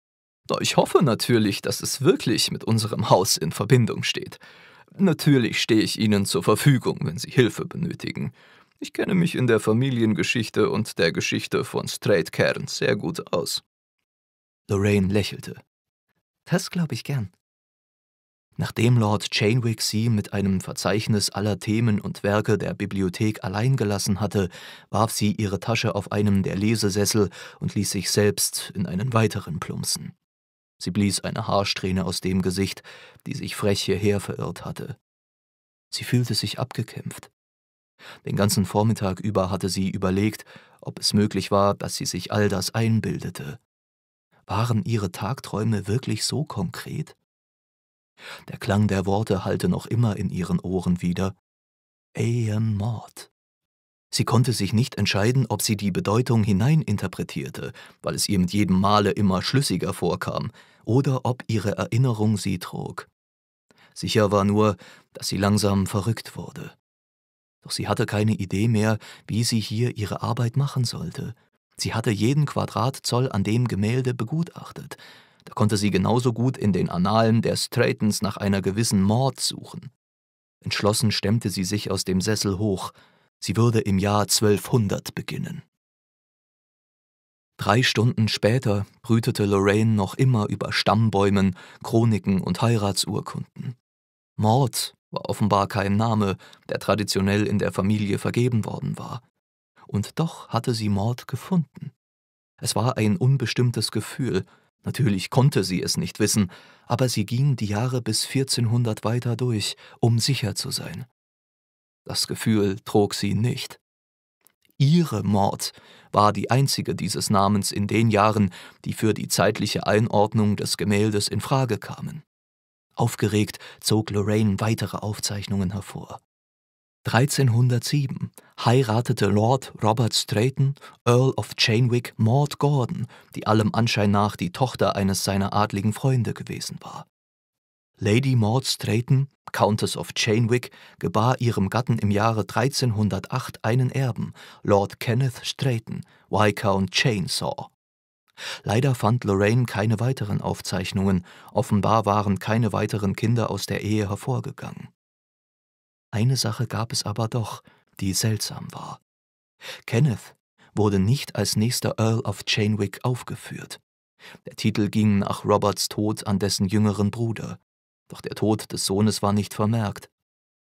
Ich hoffe natürlich, dass es wirklich mit unserem Haus in Verbindung steht. Natürlich stehe ich Ihnen zur Verfügung, wenn Sie Hilfe benötigen. Ich kenne mich in der Familiengeschichte und der Geschichte von Straight Cairns sehr gut aus. Lorraine lächelte. Das glaube ich gern. Nachdem Lord Chainwick sie mit einem Verzeichnis aller Themen und Werke der Bibliothek allein gelassen hatte, warf sie ihre Tasche auf einen der Lesesessel und ließ sich selbst in einen weiteren plumpsen. Sie blies eine Haarsträhne aus dem Gesicht, die sich frech hierher verirrt hatte. Sie fühlte sich abgekämpft. Den ganzen Vormittag über hatte sie überlegt, ob es möglich war, dass sie sich all das einbildete. Waren ihre Tagträume wirklich so konkret? Der Klang der Worte hallte noch immer in ihren Ohren wieder. A.M. Maud. Sie konnte sich nicht entscheiden, ob sie die Bedeutung hineininterpretierte, weil es ihr mit jedem Male immer schlüssiger vorkam, oder ob ihre Erinnerung sie trug. Sicher war nur, dass sie langsam verrückt wurde. Doch sie hatte keine Idee mehr, wie sie hier ihre Arbeit machen sollte. Sie hatte jeden Quadratzoll an dem Gemälde begutachtet, da konnte sie genauso gut in den Annalen der Straitons nach einer gewissen Mord suchen. Entschlossen stemmte sie sich aus dem Sessel hoch. Sie würde im Jahr 1200 beginnen. Drei Stunden später brütete Lorraine noch immer über Stammbäumen, Chroniken und Heiratsurkunden. Mord war offenbar kein Name, der traditionell in der Familie vergeben worden war. Und doch hatte sie Mord gefunden. Es war ein unbestimmtes Gefühl, Natürlich konnte sie es nicht wissen, aber sie ging die Jahre bis 1400 weiter durch, um sicher zu sein. Das Gefühl trug sie nicht. Ihre Mord war die einzige dieses Namens in den Jahren, die für die zeitliche Einordnung des Gemäldes in Frage kamen. Aufgeregt zog Lorraine weitere Aufzeichnungen hervor. 1307 heiratete Lord Robert Straton, Earl of Chainwick, Maud Gordon, die allem Anschein nach die Tochter eines seiner adligen Freunde gewesen war. Lady Maud Straton, Countess of Chainwick, gebar ihrem Gatten im Jahre 1308 einen Erben, Lord Kenneth Straton, Viscount Chainsaw. Leider fand Lorraine keine weiteren Aufzeichnungen, offenbar waren keine weiteren Kinder aus der Ehe hervorgegangen. Eine Sache gab es aber doch, die seltsam war. Kenneth wurde nicht als nächster Earl of Chainwick aufgeführt. Der Titel ging nach Roberts Tod an dessen jüngeren Bruder, doch der Tod des Sohnes war nicht vermerkt.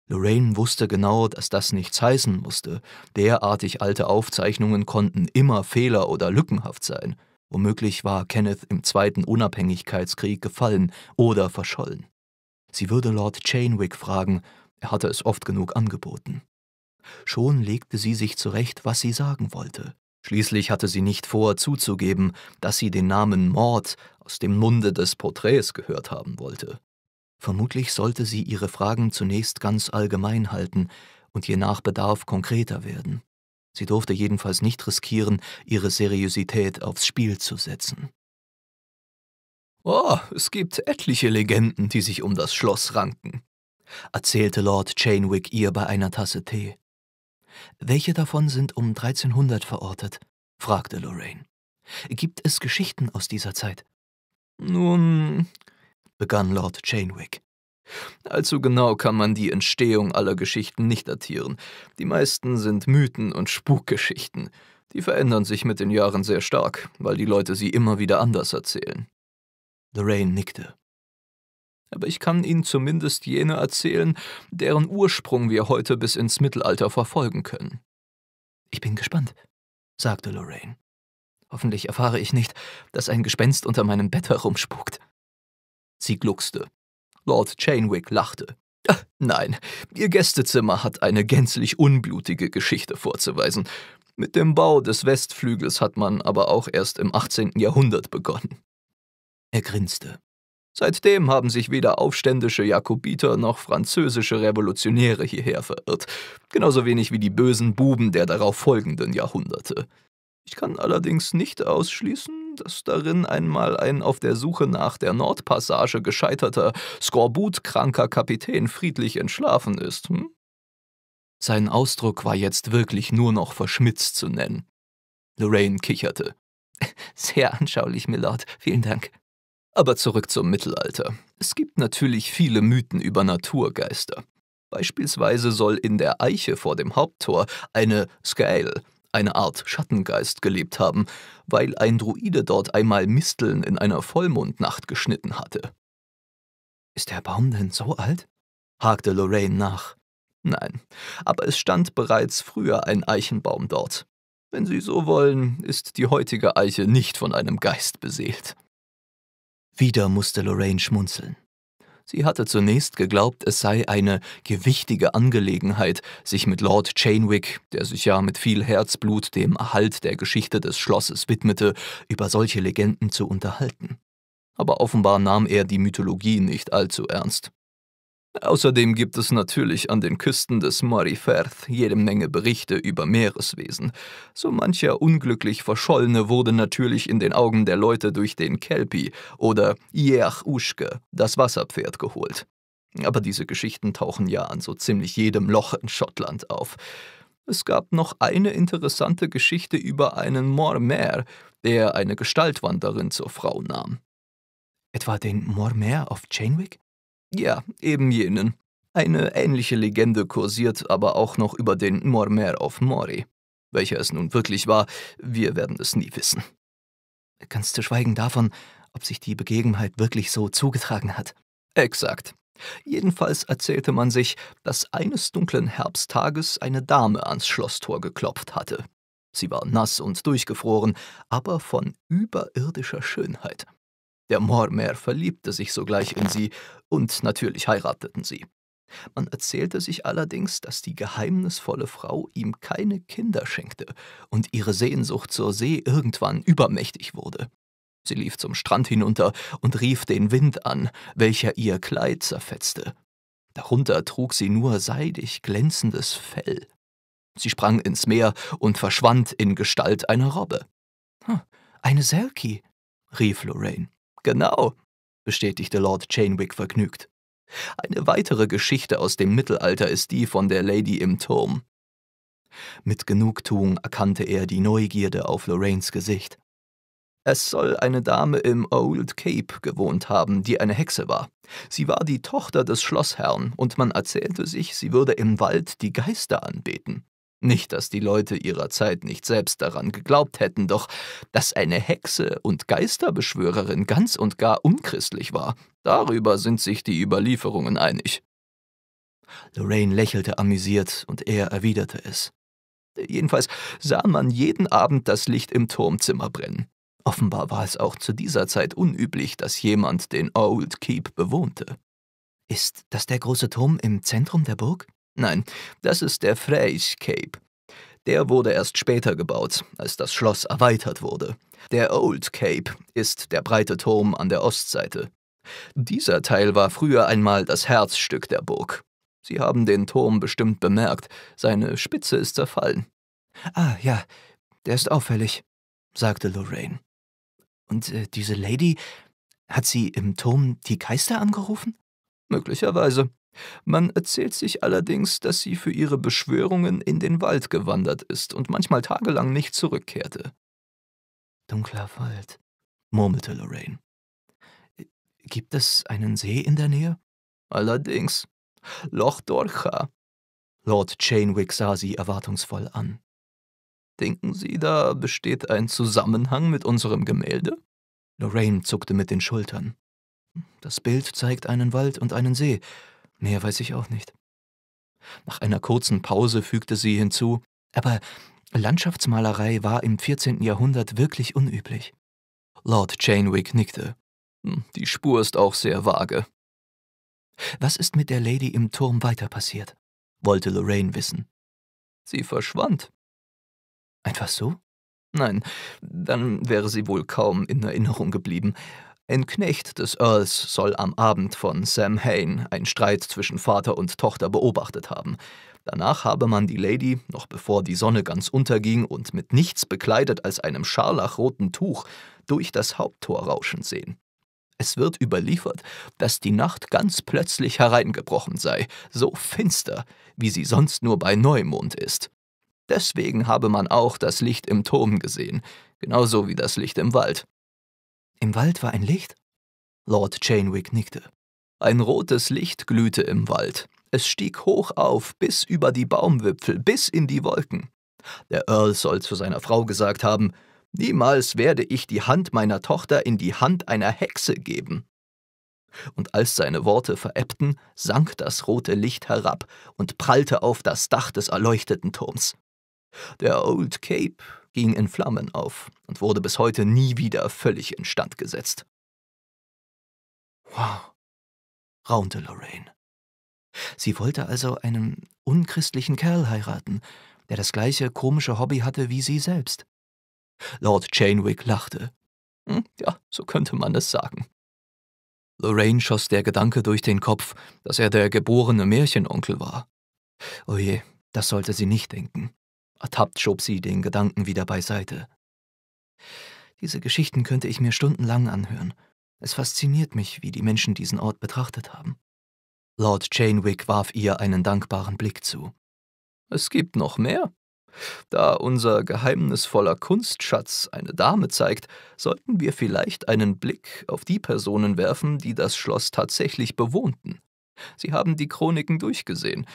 Lorraine wusste genau, dass das nichts heißen musste. Derartig alte Aufzeichnungen konnten immer fehler- oder lückenhaft sein. Womöglich war Kenneth im Zweiten Unabhängigkeitskrieg gefallen oder verschollen. Sie würde Lord Chainwick fragen, er hatte es oft genug angeboten. Schon legte sie sich zurecht, was sie sagen wollte. Schließlich hatte sie nicht vor, zuzugeben, dass sie den Namen Mord aus dem Munde des Porträts gehört haben wollte. Vermutlich sollte sie ihre Fragen zunächst ganz allgemein halten und je nach Bedarf konkreter werden. Sie durfte jedenfalls nicht riskieren, ihre Seriosität aufs Spiel zu setzen. Oh, es gibt etliche Legenden, die sich um das Schloss ranken, erzählte Lord Chainwick ihr bei einer Tasse Tee. Welche davon sind um 1300 verortet? fragte Lorraine. Gibt es Geschichten aus dieser Zeit? Nun, begann Lord Chainwick. Allzu genau kann man die Entstehung aller Geschichten nicht datieren. Die meisten sind Mythen und Spukgeschichten. Die verändern sich mit den Jahren sehr stark, weil die Leute sie immer wieder anders erzählen. Lorraine nickte aber ich kann Ihnen zumindest jene erzählen, deren Ursprung wir heute bis ins Mittelalter verfolgen können. Ich bin gespannt, sagte Lorraine. Hoffentlich erfahre ich nicht, dass ein Gespenst unter meinem Bett herumspukt. Sie gluckste. Lord Chainwick lachte. nein, Ihr Gästezimmer hat eine gänzlich unblutige Geschichte vorzuweisen. Mit dem Bau des Westflügels hat man aber auch erst im 18. Jahrhundert begonnen. Er grinste. Seitdem haben sich weder aufständische Jakobiter noch französische Revolutionäre hierher verirrt, genauso wenig wie die bösen Buben der darauf folgenden Jahrhunderte. Ich kann allerdings nicht ausschließen, dass darin einmal ein auf der Suche nach der Nordpassage gescheiterter, skorbutkranker Kapitän friedlich entschlafen ist. Hm? Sein Ausdruck war jetzt wirklich nur noch verschmitzt zu nennen. Lorraine kicherte. Sehr anschaulich, Milord. Vielen Dank. Aber zurück zum Mittelalter. Es gibt natürlich viele Mythen über Naturgeister. Beispielsweise soll in der Eiche vor dem Haupttor eine Scale, eine Art Schattengeist, gelebt haben, weil ein Druide dort einmal Misteln in einer Vollmondnacht geschnitten hatte. Ist der Baum denn so alt? hakte Lorraine nach. Nein, aber es stand bereits früher ein Eichenbaum dort. Wenn Sie so wollen, ist die heutige Eiche nicht von einem Geist beseelt. Wieder musste Lorraine schmunzeln. Sie hatte zunächst geglaubt, es sei eine gewichtige Angelegenheit, sich mit Lord Chainwick, der sich ja mit viel Herzblut dem Erhalt der Geschichte des Schlosses widmete, über solche Legenden zu unterhalten. Aber offenbar nahm er die Mythologie nicht allzu ernst. Außerdem gibt es natürlich an den Küsten des Mariferth jede Menge Berichte über Meereswesen. So mancher unglücklich Verschollene wurde natürlich in den Augen der Leute durch den Kelpi oder Jeach Uschke, das Wasserpferd, geholt. Aber diese Geschichten tauchen ja an so ziemlich jedem Loch in Schottland auf. Es gab noch eine interessante Geschichte über einen Mormer, der eine Gestaltwanderin zur Frau nahm. Etwa den Mormer auf Chainwick? Ja, eben jenen. Eine ähnliche Legende kursiert aber auch noch über den Mormer of Mori. Welcher es nun wirklich war, wir werden es nie wissen. Ganz zu schweigen davon, ob sich die Begebenheit wirklich so zugetragen hat. Exakt. Jedenfalls erzählte man sich, dass eines dunklen Herbsttages eine Dame ans Schlosstor geklopft hatte. Sie war nass und durchgefroren, aber von überirdischer Schönheit. Der Mormer verliebte sich sogleich in sie, und natürlich heirateten sie. Man erzählte sich allerdings, dass die geheimnisvolle Frau ihm keine Kinder schenkte und ihre Sehnsucht zur See irgendwann übermächtig wurde. Sie lief zum Strand hinunter und rief den Wind an, welcher ihr Kleid zerfetzte. Darunter trug sie nur seidig glänzendes Fell. Sie sprang ins Meer und verschwand in Gestalt einer Robbe. Hm, eine Selkie, rief Lorraine. Genau, bestätigte Lord Chainwick vergnügt. Eine weitere Geschichte aus dem Mittelalter ist die von der Lady im Turm. Mit Genugtuung erkannte er die Neugierde auf Lorraines Gesicht. Es soll eine Dame im Old Cape gewohnt haben, die eine Hexe war. Sie war die Tochter des Schlossherrn, und man erzählte sich, sie würde im Wald die Geister anbeten. Nicht, dass die Leute ihrer Zeit nicht selbst daran geglaubt hätten, doch dass eine Hexe und Geisterbeschwörerin ganz und gar unchristlich war, darüber sind sich die Überlieferungen einig. Lorraine lächelte amüsiert, und er erwiderte es. Jedenfalls sah man jeden Abend das Licht im Turmzimmer brennen. Offenbar war es auch zu dieser Zeit unüblich, dass jemand den Old Keep bewohnte. Ist das der große Turm im Zentrum der Burg? Nein, das ist der Freys Cape. Der wurde erst später gebaut, als das Schloss erweitert wurde. Der Old Cape ist der breite Turm an der Ostseite. Dieser Teil war früher einmal das Herzstück der Burg. Sie haben den Turm bestimmt bemerkt, seine Spitze ist zerfallen. Ah ja, der ist auffällig, sagte Lorraine. Und äh, diese Lady, hat sie im Turm die Geister angerufen? Möglicherweise. Man erzählt sich allerdings, dass sie für ihre Beschwörungen in den Wald gewandert ist und manchmal tagelang nicht zurückkehrte. Dunkler Wald, murmelte Lorraine. Gibt es einen See in der Nähe? Allerdings. Loch Dorcha. Lord Chainwick sah sie erwartungsvoll an. Denken Sie, da besteht ein Zusammenhang mit unserem Gemälde? Lorraine zuckte mit den Schultern. Das Bild zeigt einen Wald und einen See, Mehr weiß ich auch nicht. Nach einer kurzen Pause fügte sie hinzu, aber Landschaftsmalerei war im 14. Jahrhundert wirklich unüblich. Lord Chainwick nickte. Hm, die Spur ist auch sehr vage. Was ist mit der Lady im Turm weiter passiert? wollte Lorraine wissen. Sie verschwand. Einfach so? Nein, dann wäre sie wohl kaum in Erinnerung geblieben. Ein Knecht des Earls soll am Abend von Sam Hain einen Streit zwischen Vater und Tochter beobachtet haben. Danach habe man die Lady, noch bevor die Sonne ganz unterging und mit nichts bekleidet als einem scharlachroten Tuch, durch das Haupttor rauschen sehen. Es wird überliefert, dass die Nacht ganz plötzlich hereingebrochen sei, so finster, wie sie sonst nur bei Neumond ist. Deswegen habe man auch das Licht im Turm gesehen, genauso wie das Licht im Wald. Im Wald war ein Licht? Lord Chainwick nickte. Ein rotes Licht glühte im Wald. Es stieg hoch auf, bis über die Baumwipfel, bis in die Wolken. Der Earl soll zu seiner Frau gesagt haben, Niemals werde ich die Hand meiner Tochter in die Hand einer Hexe geben. Und als seine Worte verebbten, sank das rote Licht herab und prallte auf das Dach des erleuchteten Turms. Der Old Cape ging in Flammen auf und wurde bis heute nie wieder völlig instand gesetzt. Wow, raunte Lorraine. Sie wollte also einen unchristlichen Kerl heiraten, der das gleiche komische Hobby hatte wie sie selbst. Lord Chainwick lachte. Hm, ja, so könnte man es sagen. Lorraine schoss der Gedanke durch den Kopf, dass er der geborene Märchenonkel war. Oje, oh das sollte sie nicht denken. Ertappt schob sie den Gedanken wieder beiseite. Diese Geschichten könnte ich mir stundenlang anhören. Es fasziniert mich, wie die Menschen diesen Ort betrachtet haben. Lord Chainwick warf ihr einen dankbaren Blick zu. Es gibt noch mehr. Da unser geheimnisvoller Kunstschatz eine Dame zeigt, sollten wir vielleicht einen Blick auf die Personen werfen, die das Schloss tatsächlich bewohnten. Sie haben die Chroniken durchgesehen.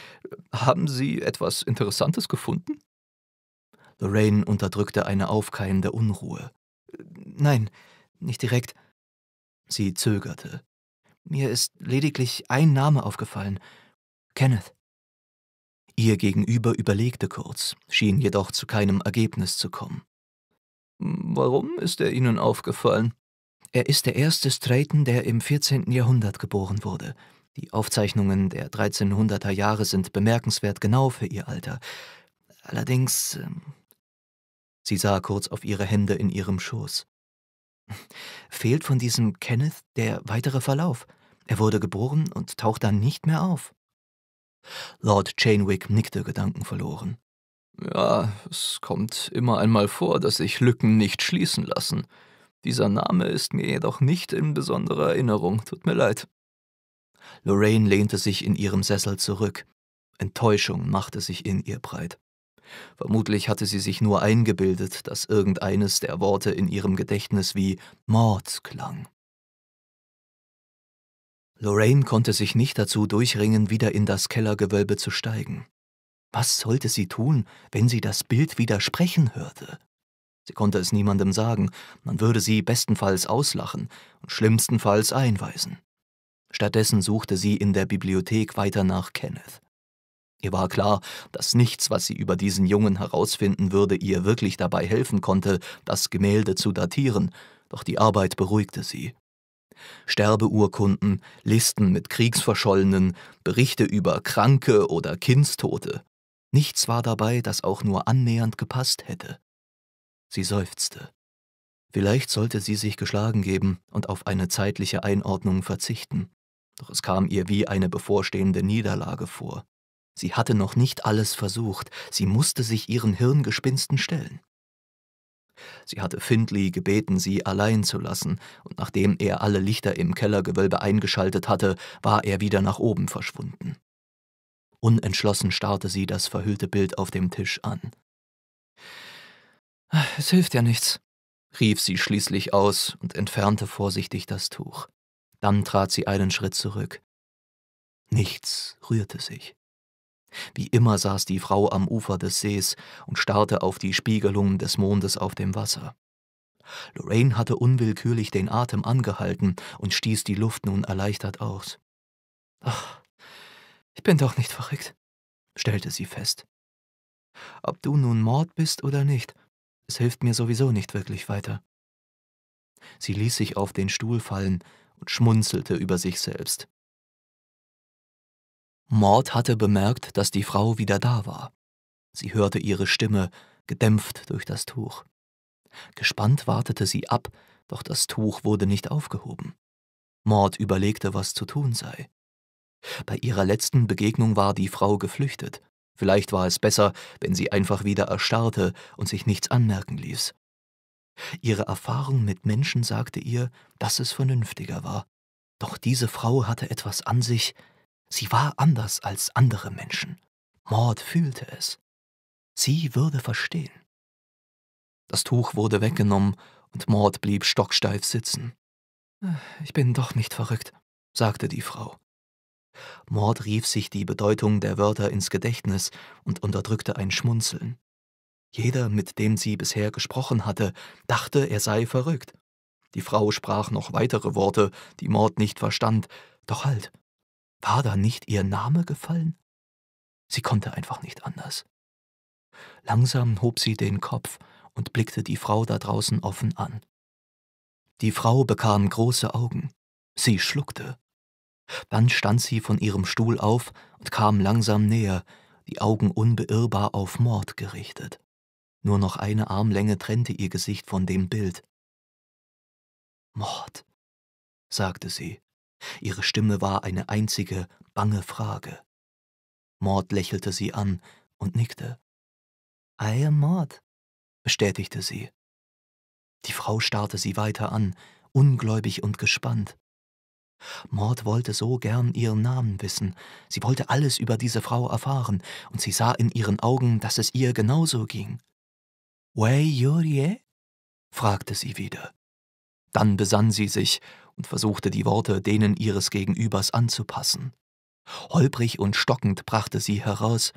Haben Sie etwas Interessantes gefunden? Lorraine unterdrückte eine aufkeimende Unruhe. Nein, nicht direkt. Sie zögerte. Mir ist lediglich ein Name aufgefallen. Kenneth. Ihr Gegenüber überlegte kurz, schien jedoch zu keinem Ergebnis zu kommen. Warum ist er Ihnen aufgefallen? Er ist der erste Straten, der im 14. Jahrhundert geboren wurde. Die Aufzeichnungen der 1300er Jahre sind bemerkenswert genau für ihr Alter. Allerdings ähm, Sie sah kurz auf ihre Hände in ihrem Schoß. Fehlt von diesem Kenneth der weitere Verlauf. Er wurde geboren und taucht dann nicht mehr auf. Lord Chainwick nickte gedankenverloren. Ja, es kommt immer einmal vor, dass sich Lücken nicht schließen lassen. Dieser Name ist mir jedoch nicht in besonderer Erinnerung, tut mir leid. Lorraine lehnte sich in ihrem Sessel zurück. Enttäuschung machte sich in ihr breit. Vermutlich hatte sie sich nur eingebildet, dass irgendeines der Worte in ihrem Gedächtnis wie Mord klang. Lorraine konnte sich nicht dazu durchringen, wieder in das Kellergewölbe zu steigen. Was sollte sie tun, wenn sie das Bild widersprechen hörte? Sie konnte es niemandem sagen, man würde sie bestenfalls auslachen und schlimmstenfalls einweisen. Stattdessen suchte sie in der Bibliothek weiter nach Kenneth. Ihr war klar, dass nichts, was sie über diesen Jungen herausfinden würde, ihr wirklich dabei helfen konnte, das Gemälde zu datieren, doch die Arbeit beruhigte sie. Sterbeurkunden, Listen mit Kriegsverschollenen, Berichte über Kranke oder Kindstote. Nichts war dabei, das auch nur annähernd gepasst hätte. Sie seufzte. Vielleicht sollte sie sich geschlagen geben und auf eine zeitliche Einordnung verzichten. Doch es kam ihr wie eine bevorstehende Niederlage vor. Sie hatte noch nicht alles versucht, sie musste sich ihren Hirngespinsten stellen. Sie hatte Findley gebeten, sie allein zu lassen, und nachdem er alle Lichter im Kellergewölbe eingeschaltet hatte, war er wieder nach oben verschwunden. Unentschlossen starrte sie das verhüllte Bild auf dem Tisch an. Es hilft ja nichts, rief sie schließlich aus und entfernte vorsichtig das Tuch. Dann trat sie einen Schritt zurück. Nichts rührte sich. Wie immer saß die Frau am Ufer des Sees und starrte auf die Spiegelungen des Mondes auf dem Wasser. Lorraine hatte unwillkürlich den Atem angehalten und stieß die Luft nun erleichtert aus. Ach, ich bin doch nicht verrückt, stellte sie fest. Ob du nun Mord bist oder nicht, es hilft mir sowieso nicht wirklich weiter. Sie ließ sich auf den Stuhl fallen und schmunzelte über sich selbst. Maud hatte bemerkt, dass die Frau wieder da war. Sie hörte ihre Stimme, gedämpft durch das Tuch. Gespannt wartete sie ab, doch das Tuch wurde nicht aufgehoben. Maud überlegte, was zu tun sei. Bei ihrer letzten Begegnung war die Frau geflüchtet. Vielleicht war es besser, wenn sie einfach wieder erstarrte und sich nichts anmerken ließ. Ihre Erfahrung mit Menschen sagte ihr, dass es vernünftiger war. Doch diese Frau hatte etwas an sich, Sie war anders als andere Menschen. Maud fühlte es. Sie würde verstehen. Das Tuch wurde weggenommen und Maud blieb stocksteif sitzen. Äh, ich bin doch nicht verrückt, sagte die Frau. Maud rief sich die Bedeutung der Wörter ins Gedächtnis und unterdrückte ein Schmunzeln. Jeder, mit dem sie bisher gesprochen hatte, dachte, er sei verrückt. Die Frau sprach noch weitere Worte, die Maud nicht verstand, doch halt, war da nicht ihr Name gefallen? Sie konnte einfach nicht anders. Langsam hob sie den Kopf und blickte die Frau da draußen offen an. Die Frau bekam große Augen. Sie schluckte. Dann stand sie von ihrem Stuhl auf und kam langsam näher, die Augen unbeirrbar auf Mord gerichtet. Nur noch eine Armlänge trennte ihr Gesicht von dem Bild. Mord, sagte sie Ihre Stimme war eine einzige, bange Frage. Mord lächelte sie an und nickte. I am Mord, bestätigte sie. Die Frau starrte sie weiter an, ungläubig und gespannt. Mord wollte so gern ihren Namen wissen, sie wollte alles über diese Frau erfahren, und sie sah in ihren Augen, dass es ihr genauso ging. Wei Yurie? fragte sie wieder. Dann besann sie sich und versuchte die Worte denen ihres Gegenübers anzupassen. Holprig und stockend brachte sie heraus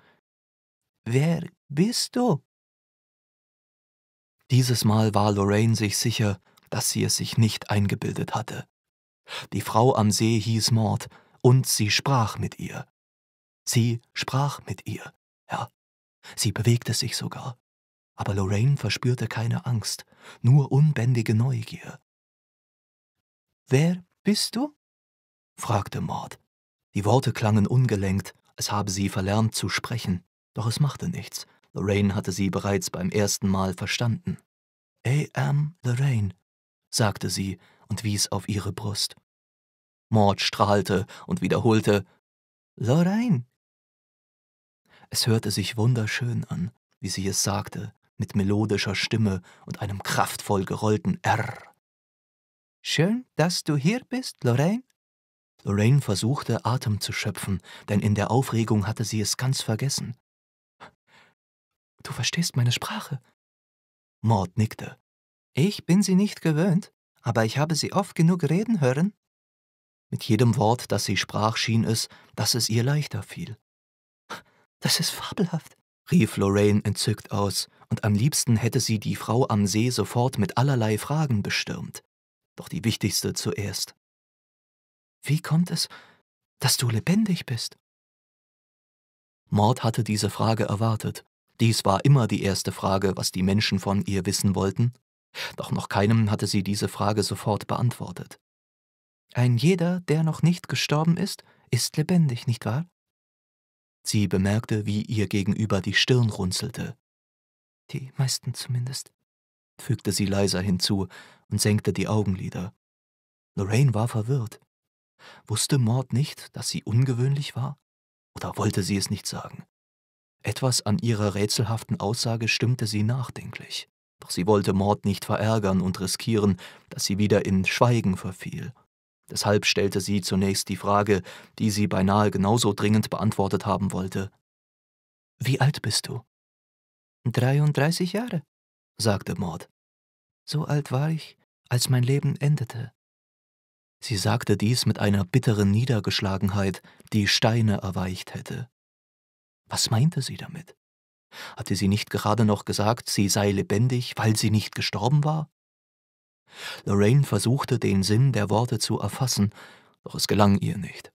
Wer bist du? Dieses Mal war Lorraine sich sicher, dass sie es sich nicht eingebildet hatte. Die Frau am See hieß Mord, und sie sprach mit ihr. Sie sprach mit ihr, ja. Sie bewegte sich sogar. Aber Lorraine verspürte keine Angst, nur unbändige Neugier. Wer bist du? fragte Maud. Die Worte klangen ungelenkt, als habe sie verlernt zu sprechen, doch es machte nichts. Lorraine hatte sie bereits beim ersten Mal verstanden. I am Lorraine, sagte sie und wies auf ihre Brust. Maud strahlte und wiederholte Lorraine. Es hörte sich wunderschön an, wie sie es sagte, mit melodischer Stimme und einem kraftvoll gerollten R Schön, dass du hier bist, Lorraine. Lorraine versuchte, Atem zu schöpfen, denn in der Aufregung hatte sie es ganz vergessen. Du verstehst meine Sprache. Maud nickte. Ich bin sie nicht gewöhnt, aber ich habe sie oft genug reden hören. Mit jedem Wort, das sie sprach, schien es, dass es ihr leichter fiel. Das ist fabelhaft, rief Lorraine entzückt aus, und am liebsten hätte sie die Frau am See sofort mit allerlei Fragen bestürmt doch die wichtigste zuerst. Wie kommt es, dass du lebendig bist? Mord hatte diese Frage erwartet. Dies war immer die erste Frage, was die Menschen von ihr wissen wollten, doch noch keinem hatte sie diese Frage sofort beantwortet. Ein jeder, der noch nicht gestorben ist, ist lebendig, nicht wahr? Sie bemerkte, wie ihr gegenüber die Stirn runzelte. Die meisten zumindest fügte sie leiser hinzu und senkte die Augenlider. Lorraine war verwirrt. Wusste Maud nicht, dass sie ungewöhnlich war? Oder wollte sie es nicht sagen? Etwas an ihrer rätselhaften Aussage stimmte sie nachdenklich. Doch sie wollte Maud nicht verärgern und riskieren, dass sie wieder in Schweigen verfiel. Deshalb stellte sie zunächst die Frage, die sie beinahe genauso dringend beantwortet haben wollte. Wie alt bist du? 33 Jahre, sagte Maud. So alt war ich, als mein Leben endete. Sie sagte dies mit einer bitteren Niedergeschlagenheit, die Steine erweicht hätte. Was meinte sie damit? Hatte sie nicht gerade noch gesagt, sie sei lebendig, weil sie nicht gestorben war? Lorraine versuchte, den Sinn der Worte zu erfassen, doch es gelang ihr nicht.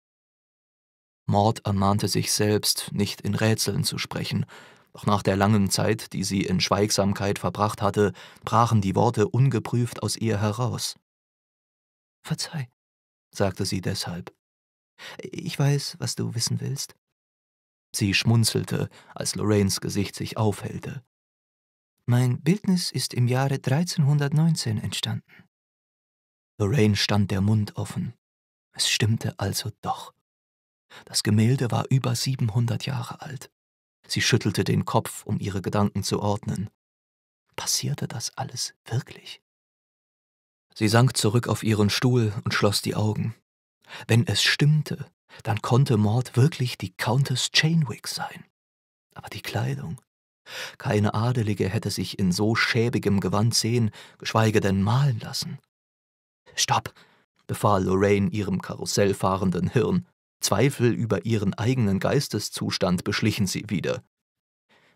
Maud ermahnte sich selbst, nicht in Rätseln zu sprechen, doch nach der langen Zeit, die sie in Schweigsamkeit verbracht hatte, brachen die Worte ungeprüft aus ihr heraus. Verzeih, sagte sie deshalb. Ich weiß, was du wissen willst. Sie schmunzelte, als Lorraines Gesicht sich aufhellte. Mein Bildnis ist im Jahre 1319 entstanden. Lorraine stand der Mund offen. Es stimmte also doch. Das Gemälde war über 700 Jahre alt. Sie schüttelte den Kopf, um ihre Gedanken zu ordnen. Passierte das alles wirklich? Sie sank zurück auf ihren Stuhl und schloss die Augen. Wenn es stimmte, dann konnte Maud wirklich die Countess Chainwick sein. Aber die Kleidung. Keine Adelige hätte sich in so schäbigem Gewand sehen, geschweige denn malen lassen. Stopp, befahl Lorraine ihrem karussellfahrenden Hirn. Zweifel über ihren eigenen Geisteszustand beschlichen sie wieder.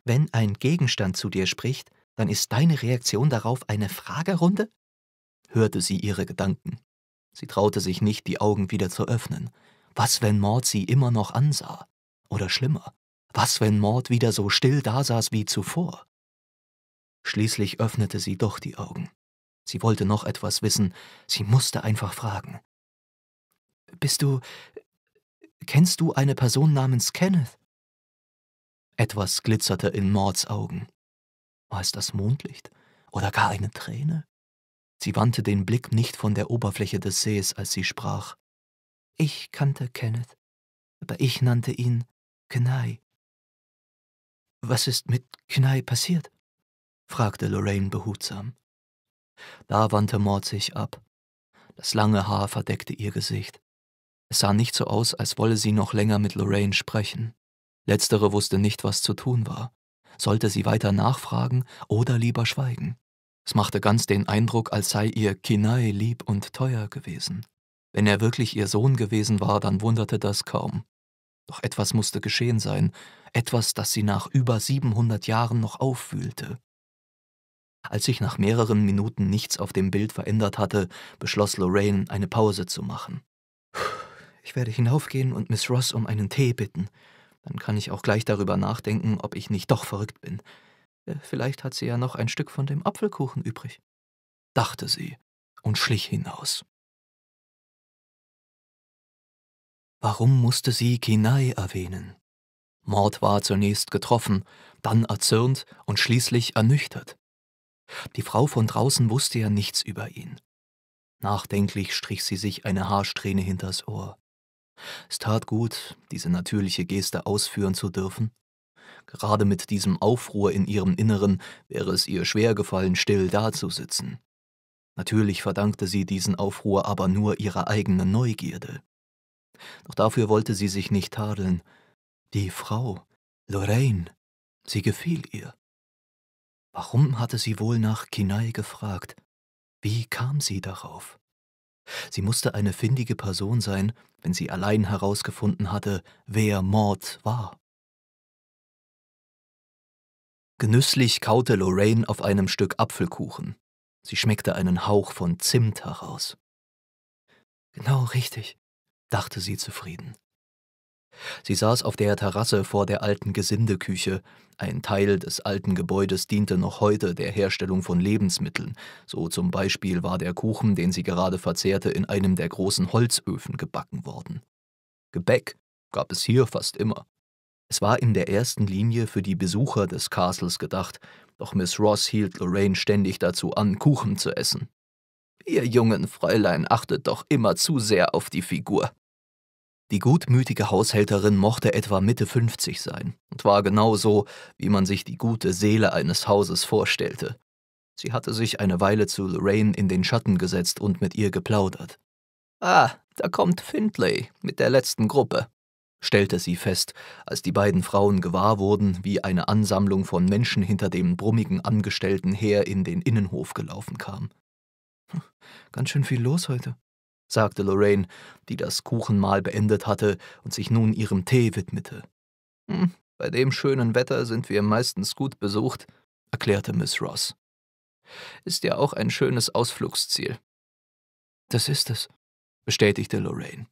Wenn ein Gegenstand zu dir spricht, dann ist deine Reaktion darauf eine Fragerunde? hörte sie ihre Gedanken. Sie traute sich nicht, die Augen wieder zu öffnen. Was, wenn Mord sie immer noch ansah? Oder schlimmer, was, wenn Mord wieder so still dasaß wie zuvor? Schließlich öffnete sie doch die Augen. Sie wollte noch etwas wissen, sie musste einfach fragen. Bist du Kennst du eine Person namens Kenneth? Etwas glitzerte in Mauds Augen. War es das Mondlicht oder gar eine Träne? Sie wandte den Blick nicht von der Oberfläche des Sees, als sie sprach. Ich kannte Kenneth, aber ich nannte ihn Kenai. Was ist mit Kenai passiert? fragte Lorraine behutsam. Da wandte Maud sich ab. Das lange Haar verdeckte ihr Gesicht. Es sah nicht so aus, als wolle sie noch länger mit Lorraine sprechen. Letztere wusste nicht, was zu tun war. Sollte sie weiter nachfragen oder lieber schweigen? Es machte ganz den Eindruck, als sei ihr Kinai lieb und teuer gewesen. Wenn er wirklich ihr Sohn gewesen war, dann wunderte das kaum. Doch etwas musste geschehen sein, etwas, das sie nach über 700 Jahren noch aufwühlte. Als sich nach mehreren Minuten nichts auf dem Bild verändert hatte, beschloss Lorraine, eine Pause zu machen. Puh. Ich werde hinaufgehen und Miss Ross um einen Tee bitten. Dann kann ich auch gleich darüber nachdenken, ob ich nicht doch verrückt bin. Äh, vielleicht hat sie ja noch ein Stück von dem Apfelkuchen übrig, dachte sie und schlich hinaus. Warum musste sie Kinai erwähnen? Mord war zunächst getroffen, dann erzürnt und schließlich ernüchtert. Die Frau von draußen wusste ja nichts über ihn. Nachdenklich strich sie sich eine Haarsträhne hinters Ohr. Es tat gut, diese natürliche Geste ausführen zu dürfen. Gerade mit diesem Aufruhr in ihrem Inneren wäre es ihr schwer gefallen, still dazusitzen. Natürlich verdankte sie diesen Aufruhr aber nur ihrer eigenen Neugierde. Doch dafür wollte sie sich nicht tadeln. Die Frau, Lorraine, sie gefiel ihr. Warum hatte sie wohl nach Kinai gefragt? Wie kam sie darauf? Sie musste eine findige Person sein, wenn sie allein herausgefunden hatte, wer Maud war. Genüsslich kaute Lorraine auf einem Stück Apfelkuchen. Sie schmeckte einen Hauch von Zimt heraus. Genau richtig, dachte sie zufrieden. Sie saß auf der Terrasse vor der alten Gesindeküche. Ein Teil des alten Gebäudes diente noch heute der Herstellung von Lebensmitteln. So zum Beispiel war der Kuchen, den sie gerade verzehrte, in einem der großen Holzöfen gebacken worden. Gebäck gab es hier fast immer. Es war in der ersten Linie für die Besucher des Castles gedacht, doch Miss Ross hielt Lorraine ständig dazu an, Kuchen zu essen. Ihr jungen Fräulein achtet doch immer zu sehr auf die Figur, die gutmütige Haushälterin mochte etwa Mitte 50 sein und war genau so, wie man sich die gute Seele eines Hauses vorstellte. Sie hatte sich eine Weile zu Lorraine in den Schatten gesetzt und mit ihr geplaudert. Ah, da kommt Findlay mit der letzten Gruppe, stellte sie fest, als die beiden Frauen gewahr wurden, wie eine Ansammlung von Menschen hinter dem brummigen Angestellten her in den Innenhof gelaufen kam. Hm, ganz schön viel los heute, sagte Lorraine, die das Kuchenmahl beendet hatte und sich nun ihrem Tee widmete. Hm, bei dem schönen Wetter sind wir meistens gut besucht, erklärte Miss Ross. Ist ja auch ein schönes Ausflugsziel. Das ist es, bestätigte Lorraine.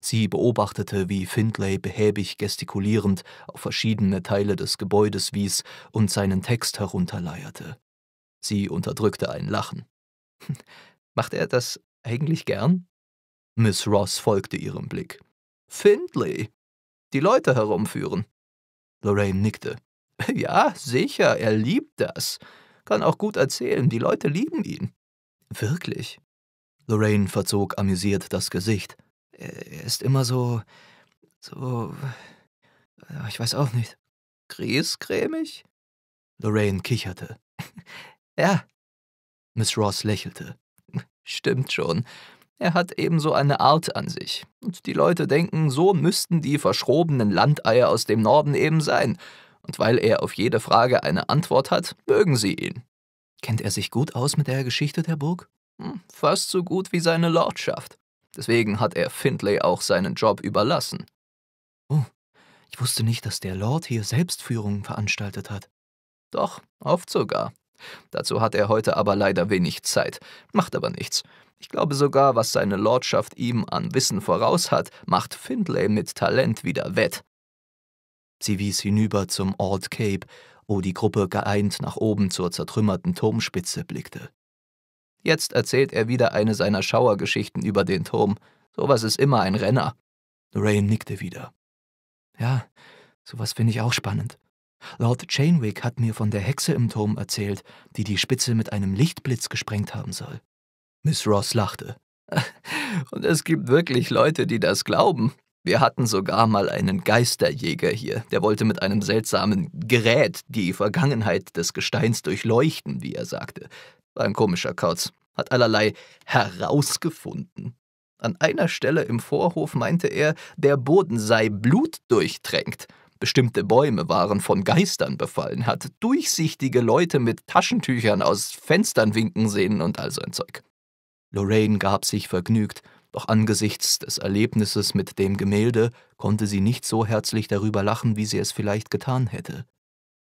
Sie beobachtete, wie Findlay behäbig gestikulierend auf verschiedene Teile des Gebäudes wies und seinen Text herunterleierte. Sie unterdrückte ein Lachen. Macht er das eigentlich gern? Miss Ross folgte ihrem Blick. Findlay. Die Leute herumführen. Lorraine nickte. Ja, sicher, er liebt das. Kann auch gut erzählen, die Leute lieben ihn. Wirklich? Lorraine verzog amüsiert das Gesicht. Er ist immer so. so. Äh, ich weiß auch nicht. Griesgrämig? Lorraine kicherte. ja. Miss Ross lächelte. Stimmt schon. Er hat ebenso eine Art an sich. Und die Leute denken, so müssten die verschrobenen Landeier aus dem Norden eben sein. Und weil er auf jede Frage eine Antwort hat, mögen sie ihn. Kennt er sich gut aus mit der Geschichte der Burg? Hm, fast so gut wie seine Lordschaft. Deswegen hat er Findlay auch seinen Job überlassen. Oh, ich wusste nicht, dass der Lord hier Selbstführungen veranstaltet hat. Doch, oft sogar. Dazu hat er heute aber leider wenig Zeit. Macht aber nichts. Ich glaube sogar, was seine Lordschaft ihm an Wissen voraus hat, macht Findlay mit Talent wieder wett. Sie wies hinüber zum Old Cape, wo die Gruppe geeint nach oben zur zertrümmerten Turmspitze blickte. Jetzt erzählt er wieder eine seiner Schauergeschichten über den Turm. Sowas ist immer ein Renner. Lorraine nickte wieder. Ja, sowas finde ich auch spannend. Lord Chainwick hat mir von der Hexe im Turm erzählt, die die Spitze mit einem Lichtblitz gesprengt haben soll. Miss Ross lachte. Und es gibt wirklich Leute, die das glauben. Wir hatten sogar mal einen Geisterjäger hier, der wollte mit einem seltsamen Gerät die Vergangenheit des Gesteins durchleuchten, wie er sagte. War ein komischer Kauz, hat allerlei herausgefunden. An einer Stelle im Vorhof meinte er, der Boden sei blutdurchtränkt. Bestimmte Bäume waren von Geistern befallen, hat durchsichtige Leute mit Taschentüchern aus Fenstern winken sehen und all so ein Zeug. Lorraine gab sich vergnügt, doch angesichts des Erlebnisses mit dem Gemälde konnte sie nicht so herzlich darüber lachen, wie sie es vielleicht getan hätte.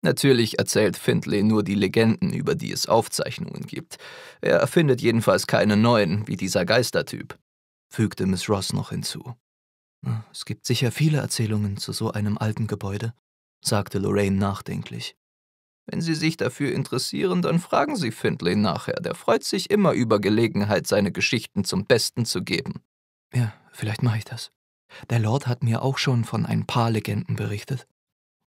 Natürlich erzählt Findlay nur die Legenden, über die es Aufzeichnungen gibt. Er erfindet jedenfalls keine neuen, wie dieser Geistertyp, fügte Miss Ross noch hinzu. Es gibt sicher viele Erzählungen zu so einem alten Gebäude, sagte Lorraine nachdenklich. Wenn Sie sich dafür interessieren, dann fragen Sie Findlay nachher. Der freut sich immer über Gelegenheit, seine Geschichten zum Besten zu geben. Ja, vielleicht mache ich das. Der Lord hat mir auch schon von ein paar Legenden berichtet.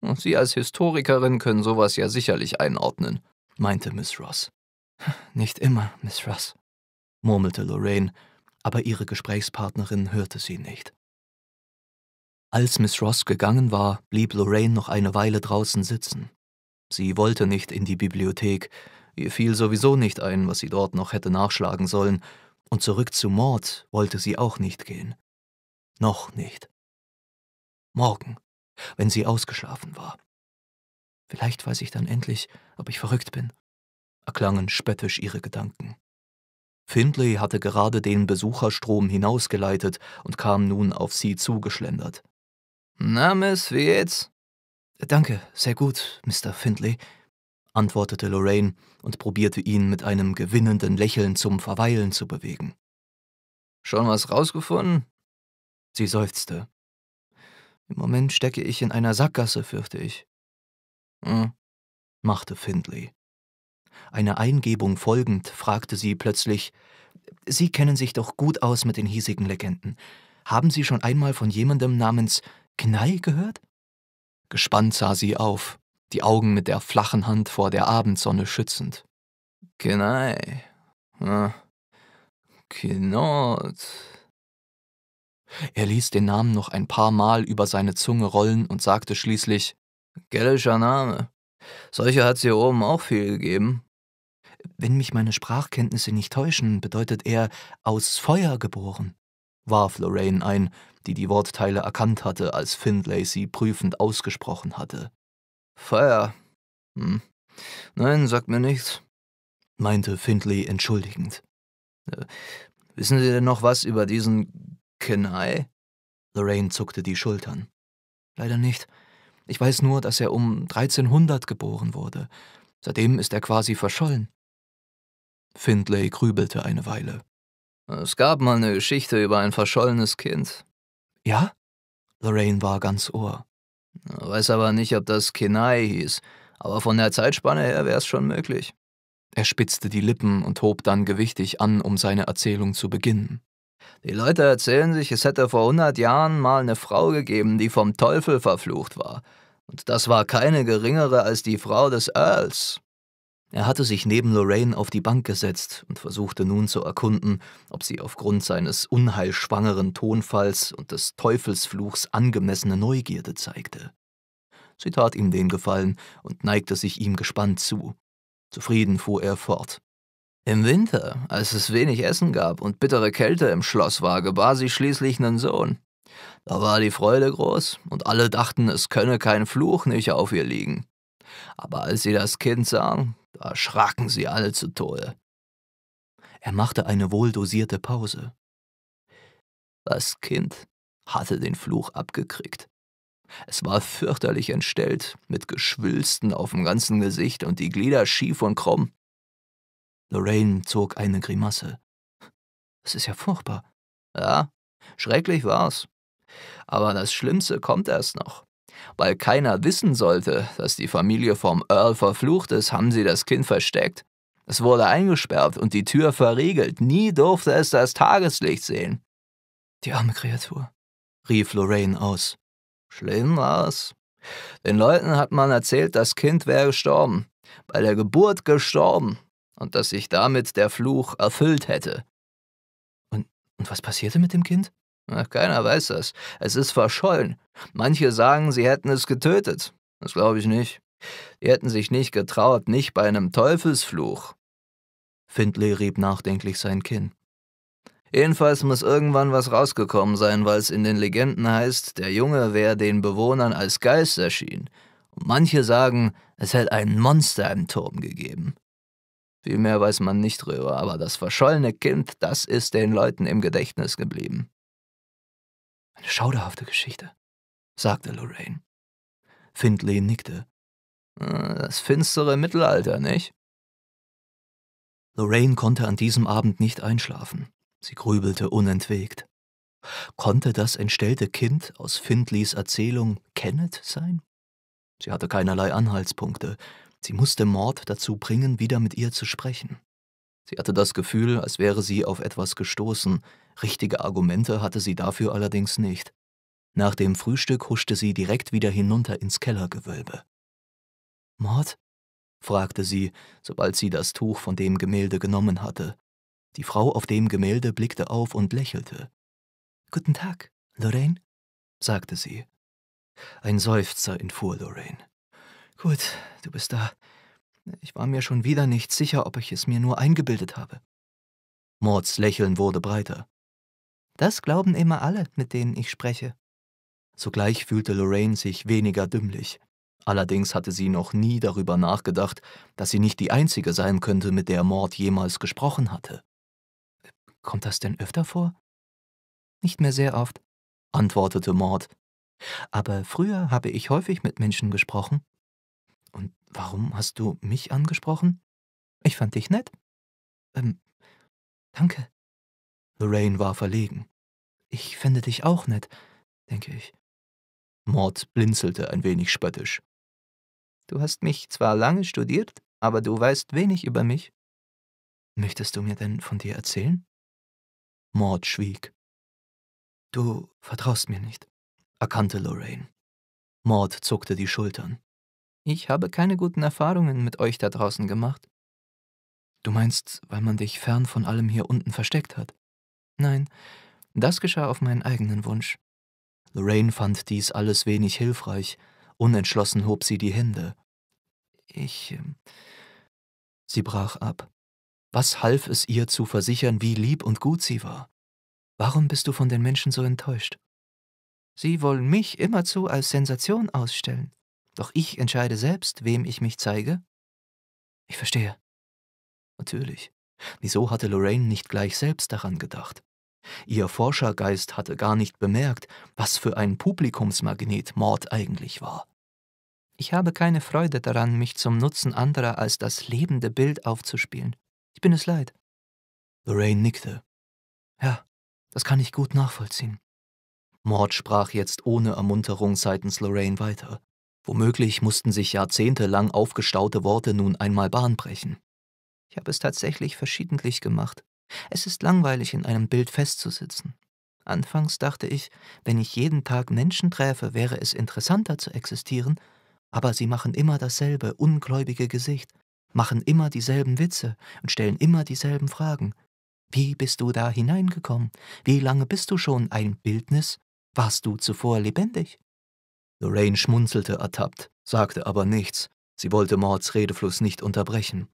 Und Sie als Historikerin können sowas ja sicherlich einordnen, meinte Miss Ross. Nicht immer, Miss Ross, murmelte Lorraine, aber ihre Gesprächspartnerin hörte sie nicht. Als Miss Ross gegangen war, blieb Lorraine noch eine Weile draußen sitzen. Sie wollte nicht in die Bibliothek, ihr fiel sowieso nicht ein, was sie dort noch hätte nachschlagen sollen, und zurück zu Mord wollte sie auch nicht gehen. Noch nicht. Morgen, wenn sie ausgeschlafen war. Vielleicht weiß ich dann endlich, ob ich verrückt bin, erklangen spöttisch ihre Gedanken. Findlay hatte gerade den Besucherstrom hinausgeleitet und kam nun auf sie zugeschlendert. Na, Miss, wie geht's? Danke, sehr gut, Mr. Findlay, antwortete Lorraine und probierte ihn mit einem gewinnenden Lächeln zum Verweilen zu bewegen. Schon was rausgefunden? Sie seufzte. Im Moment stecke ich in einer Sackgasse, fürchte ich. Hm, machte Findlay. Eine Eingebung folgend fragte sie plötzlich: Sie kennen sich doch gut aus mit den hiesigen Legenden. Haben Sie schon einmal von jemandem namens Knall gehört? Gespannt sah sie auf, die Augen mit der flachen Hand vor der Abendsonne schützend. Knall. Ah. Knot. Er ließ den Namen noch ein paar Mal über seine Zunge rollen und sagte schließlich: Gellischer Name. Solche hat's hier oben auch viel gegeben. Wenn mich meine Sprachkenntnisse nicht täuschen, bedeutet er aus Feuer geboren warf Lorraine ein, die die Wortteile erkannt hatte, als Findlay sie prüfend ausgesprochen hatte. Feuer. Hm. Nein, sagt mir nichts, meinte Findlay entschuldigend. Äh, wissen Sie denn noch was über diesen Kenai? Lorraine zuckte die Schultern. Leider nicht. Ich weiß nur, dass er um 1300 geboren wurde. Seitdem ist er quasi verschollen. Findlay grübelte eine Weile. Es gab mal eine Geschichte über ein verschollenes Kind. Ja? Lorraine war ganz Ohr. Weiß aber nicht, ob das Kenai hieß, aber von der Zeitspanne her wär's schon möglich. Er spitzte die Lippen und hob dann gewichtig an, um seine Erzählung zu beginnen. Die Leute erzählen sich, es hätte vor hundert Jahren mal eine Frau gegeben, die vom Teufel verflucht war. Und das war keine geringere als die Frau des Earls. Er hatte sich neben Lorraine auf die Bank gesetzt und versuchte nun zu erkunden, ob sie aufgrund seines unheilschwangeren Tonfalls und des Teufelsfluchs angemessene Neugierde zeigte. Sie tat ihm den Gefallen und neigte sich ihm gespannt zu. Zufrieden fuhr er fort. Im Winter, als es wenig Essen gab und bittere Kälte im Schloss war, gebar sie schließlich einen Sohn. Da war die Freude groß, und alle dachten, es könne kein Fluch nicht auf ihr liegen. Aber als sie das Kind sahen, da schraken sie alle zu Tode. Er machte eine wohldosierte Pause. Das Kind hatte den Fluch abgekriegt. Es war fürchterlich entstellt, mit Geschwülsten auf dem ganzen Gesicht und die Glieder schief und krumm. Lorraine zog eine Grimasse. Es ist ja furchtbar. Ja, schrecklich war's. Aber das Schlimmste kommt erst noch. Weil keiner wissen sollte, dass die Familie vom Earl verflucht ist, haben sie das Kind versteckt. Es wurde eingesperrt und die Tür verriegelt. Nie durfte es das Tageslicht sehen. Die arme Kreatur, rief Lorraine aus. Schlimm war's. Den Leuten hat man erzählt, das Kind wäre gestorben, bei der Geburt gestorben und dass sich damit der Fluch erfüllt hätte. Und, und was passierte mit dem Kind? Keiner weiß das. Es ist verschollen. Manche sagen, sie hätten es getötet. Das glaube ich nicht. Die hätten sich nicht getraut, nicht bei einem Teufelsfluch. Findlay rieb nachdenklich sein Kinn. Jedenfalls muss irgendwann was rausgekommen sein, weil es in den Legenden heißt, der Junge wäre den Bewohnern als Geist erschienen. Und manche sagen, es hätte ein Monster im Turm gegeben. Viel mehr weiß man nicht drüber, aber das verschollene Kind, das ist den Leuten im Gedächtnis geblieben. Eine schauderhafte Geschichte, sagte Lorraine. Findlay nickte. Äh, das finstere Mittelalter, nicht? Lorraine konnte an diesem Abend nicht einschlafen. Sie grübelte unentwegt. Konnte das entstellte Kind aus Findleys Erzählung Kenneth sein? Sie hatte keinerlei Anhaltspunkte. Sie musste Mord dazu bringen, wieder mit ihr zu sprechen. Sie hatte das Gefühl, als wäre sie auf etwas gestoßen, Richtige Argumente hatte sie dafür allerdings nicht. Nach dem Frühstück huschte sie direkt wieder hinunter ins Kellergewölbe. Mord? fragte sie, sobald sie das Tuch von dem Gemälde genommen hatte. Die Frau auf dem Gemälde blickte auf und lächelte. Guten Tag, Lorraine, sagte sie. Ein Seufzer entfuhr Lorraine. Gut, du bist da. Ich war mir schon wieder nicht sicher, ob ich es mir nur eingebildet habe. Mords Lächeln wurde breiter. Das glauben immer alle, mit denen ich spreche. Sogleich fühlte Lorraine sich weniger dümmlich. Allerdings hatte sie noch nie darüber nachgedacht, dass sie nicht die Einzige sein könnte, mit der Mord jemals gesprochen hatte. Kommt das denn öfter vor? Nicht mehr sehr oft, antwortete Mord. Aber früher habe ich häufig mit Menschen gesprochen. Und warum hast du mich angesprochen? Ich fand dich nett. Ähm, danke. Lorraine war verlegen. Ich finde dich auch nett, denke ich. Maud blinzelte ein wenig spöttisch. Du hast mich zwar lange studiert, aber du weißt wenig über mich. Möchtest du mir denn von dir erzählen? Maud schwieg. Du vertraust mir nicht, erkannte Lorraine. Maud zuckte die Schultern. Ich habe keine guten Erfahrungen mit euch da draußen gemacht. Du meinst, weil man dich fern von allem hier unten versteckt hat? Nein, das geschah auf meinen eigenen Wunsch. Lorraine fand dies alles wenig hilfreich. Unentschlossen hob sie die Hände. Ich. Ähm, sie brach ab. Was half es ihr zu versichern, wie lieb und gut sie war? Warum bist du von den Menschen so enttäuscht? Sie wollen mich immerzu als Sensation ausstellen, doch ich entscheide selbst, wem ich mich zeige. Ich verstehe. Natürlich. Wieso hatte Lorraine nicht gleich selbst daran gedacht? Ihr Forschergeist hatte gar nicht bemerkt, was für ein Publikumsmagnet Mord eigentlich war. Ich habe keine Freude daran, mich zum Nutzen anderer als das lebende Bild aufzuspielen. Ich bin es leid. Lorraine nickte. Ja, das kann ich gut nachvollziehen. Mord sprach jetzt ohne Ermunterung seitens Lorraine weiter. Womöglich mussten sich jahrzehntelang aufgestaute Worte nun einmal Bahn brechen. Ich habe es tatsächlich verschiedentlich gemacht. Es ist langweilig, in einem Bild festzusitzen. Anfangs dachte ich, wenn ich jeden Tag Menschen träfe, wäre es interessanter zu existieren, aber sie machen immer dasselbe ungläubige Gesicht, machen immer dieselben Witze und stellen immer dieselben Fragen. Wie bist du da hineingekommen? Wie lange bist du schon ein Bildnis? Warst du zuvor lebendig? Lorraine schmunzelte ertappt, sagte aber nichts. Sie wollte Mords Redefluss nicht unterbrechen.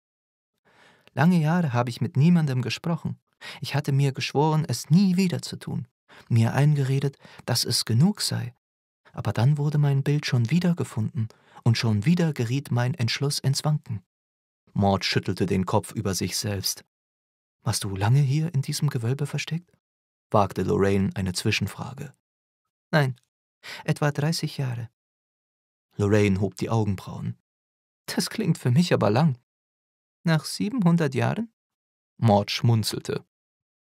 Lange Jahre habe ich mit niemandem gesprochen. Ich hatte mir geschworen, es nie wieder zu tun, mir eingeredet, dass es genug sei. Aber dann wurde mein Bild schon wieder gefunden und schon wieder geriet mein Entschluss ins Wanken. Mord schüttelte den Kopf über sich selbst. Warst du lange hier in diesem Gewölbe versteckt? wagte Lorraine eine Zwischenfrage. Nein, etwa 30 Jahre. Lorraine hob die Augenbrauen. Das klingt für mich aber lang nach 700 Jahren? Mord schmunzelte.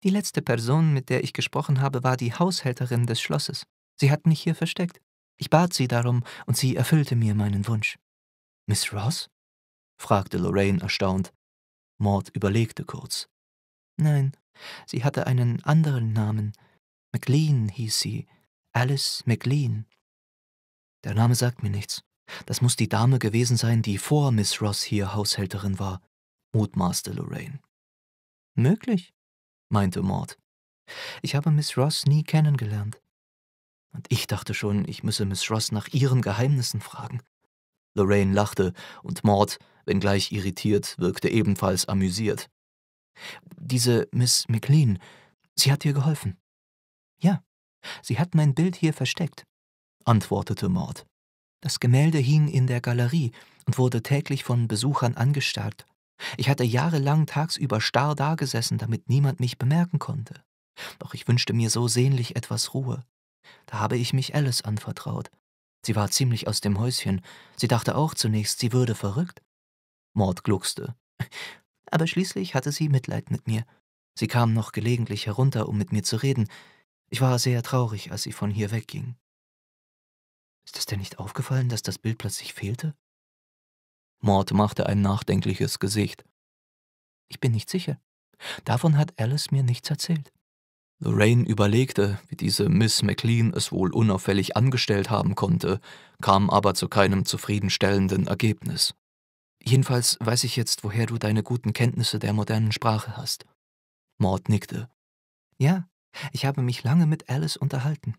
Die letzte Person, mit der ich gesprochen habe, war die Haushälterin des Schlosses. Sie hat mich hier versteckt. Ich bat sie darum, und sie erfüllte mir meinen Wunsch. Miss Ross? fragte Lorraine erstaunt. Maud überlegte kurz. Nein, sie hatte einen anderen Namen. McLean hieß sie. Alice McLean. Der Name sagt mir nichts. Das muss die Dame gewesen sein, die vor Miss Ross hier Haushälterin war mutmaßte Lorraine. Möglich, meinte Maud. Ich habe Miss Ross nie kennengelernt. Und ich dachte schon, ich müsse Miss Ross nach ihren Geheimnissen fragen. Lorraine lachte, und Maud, wenngleich irritiert, wirkte ebenfalls amüsiert. Diese Miss McLean, sie hat dir geholfen. Ja, sie hat mein Bild hier versteckt, antwortete Maud. Das Gemälde hing in der Galerie und wurde täglich von Besuchern angestarrt. Ich hatte jahrelang tagsüber starr dagesessen, damit niemand mich bemerken konnte. Doch ich wünschte mir so sehnlich etwas Ruhe. Da habe ich mich Alice anvertraut. Sie war ziemlich aus dem Häuschen. Sie dachte auch zunächst, sie würde verrückt. Mord gluckste. Aber schließlich hatte sie Mitleid mit mir. Sie kam noch gelegentlich herunter, um mit mir zu reden. Ich war sehr traurig, als sie von hier wegging. Ist es denn nicht aufgefallen, dass das Bild plötzlich fehlte? Maud machte ein nachdenkliches Gesicht. Ich bin nicht sicher. Davon hat Alice mir nichts erzählt. Lorraine überlegte, wie diese Miss McLean es wohl unauffällig angestellt haben konnte, kam aber zu keinem zufriedenstellenden Ergebnis. Jedenfalls weiß ich jetzt, woher du deine guten Kenntnisse der modernen Sprache hast. Maud nickte. Ja, ich habe mich lange mit Alice unterhalten.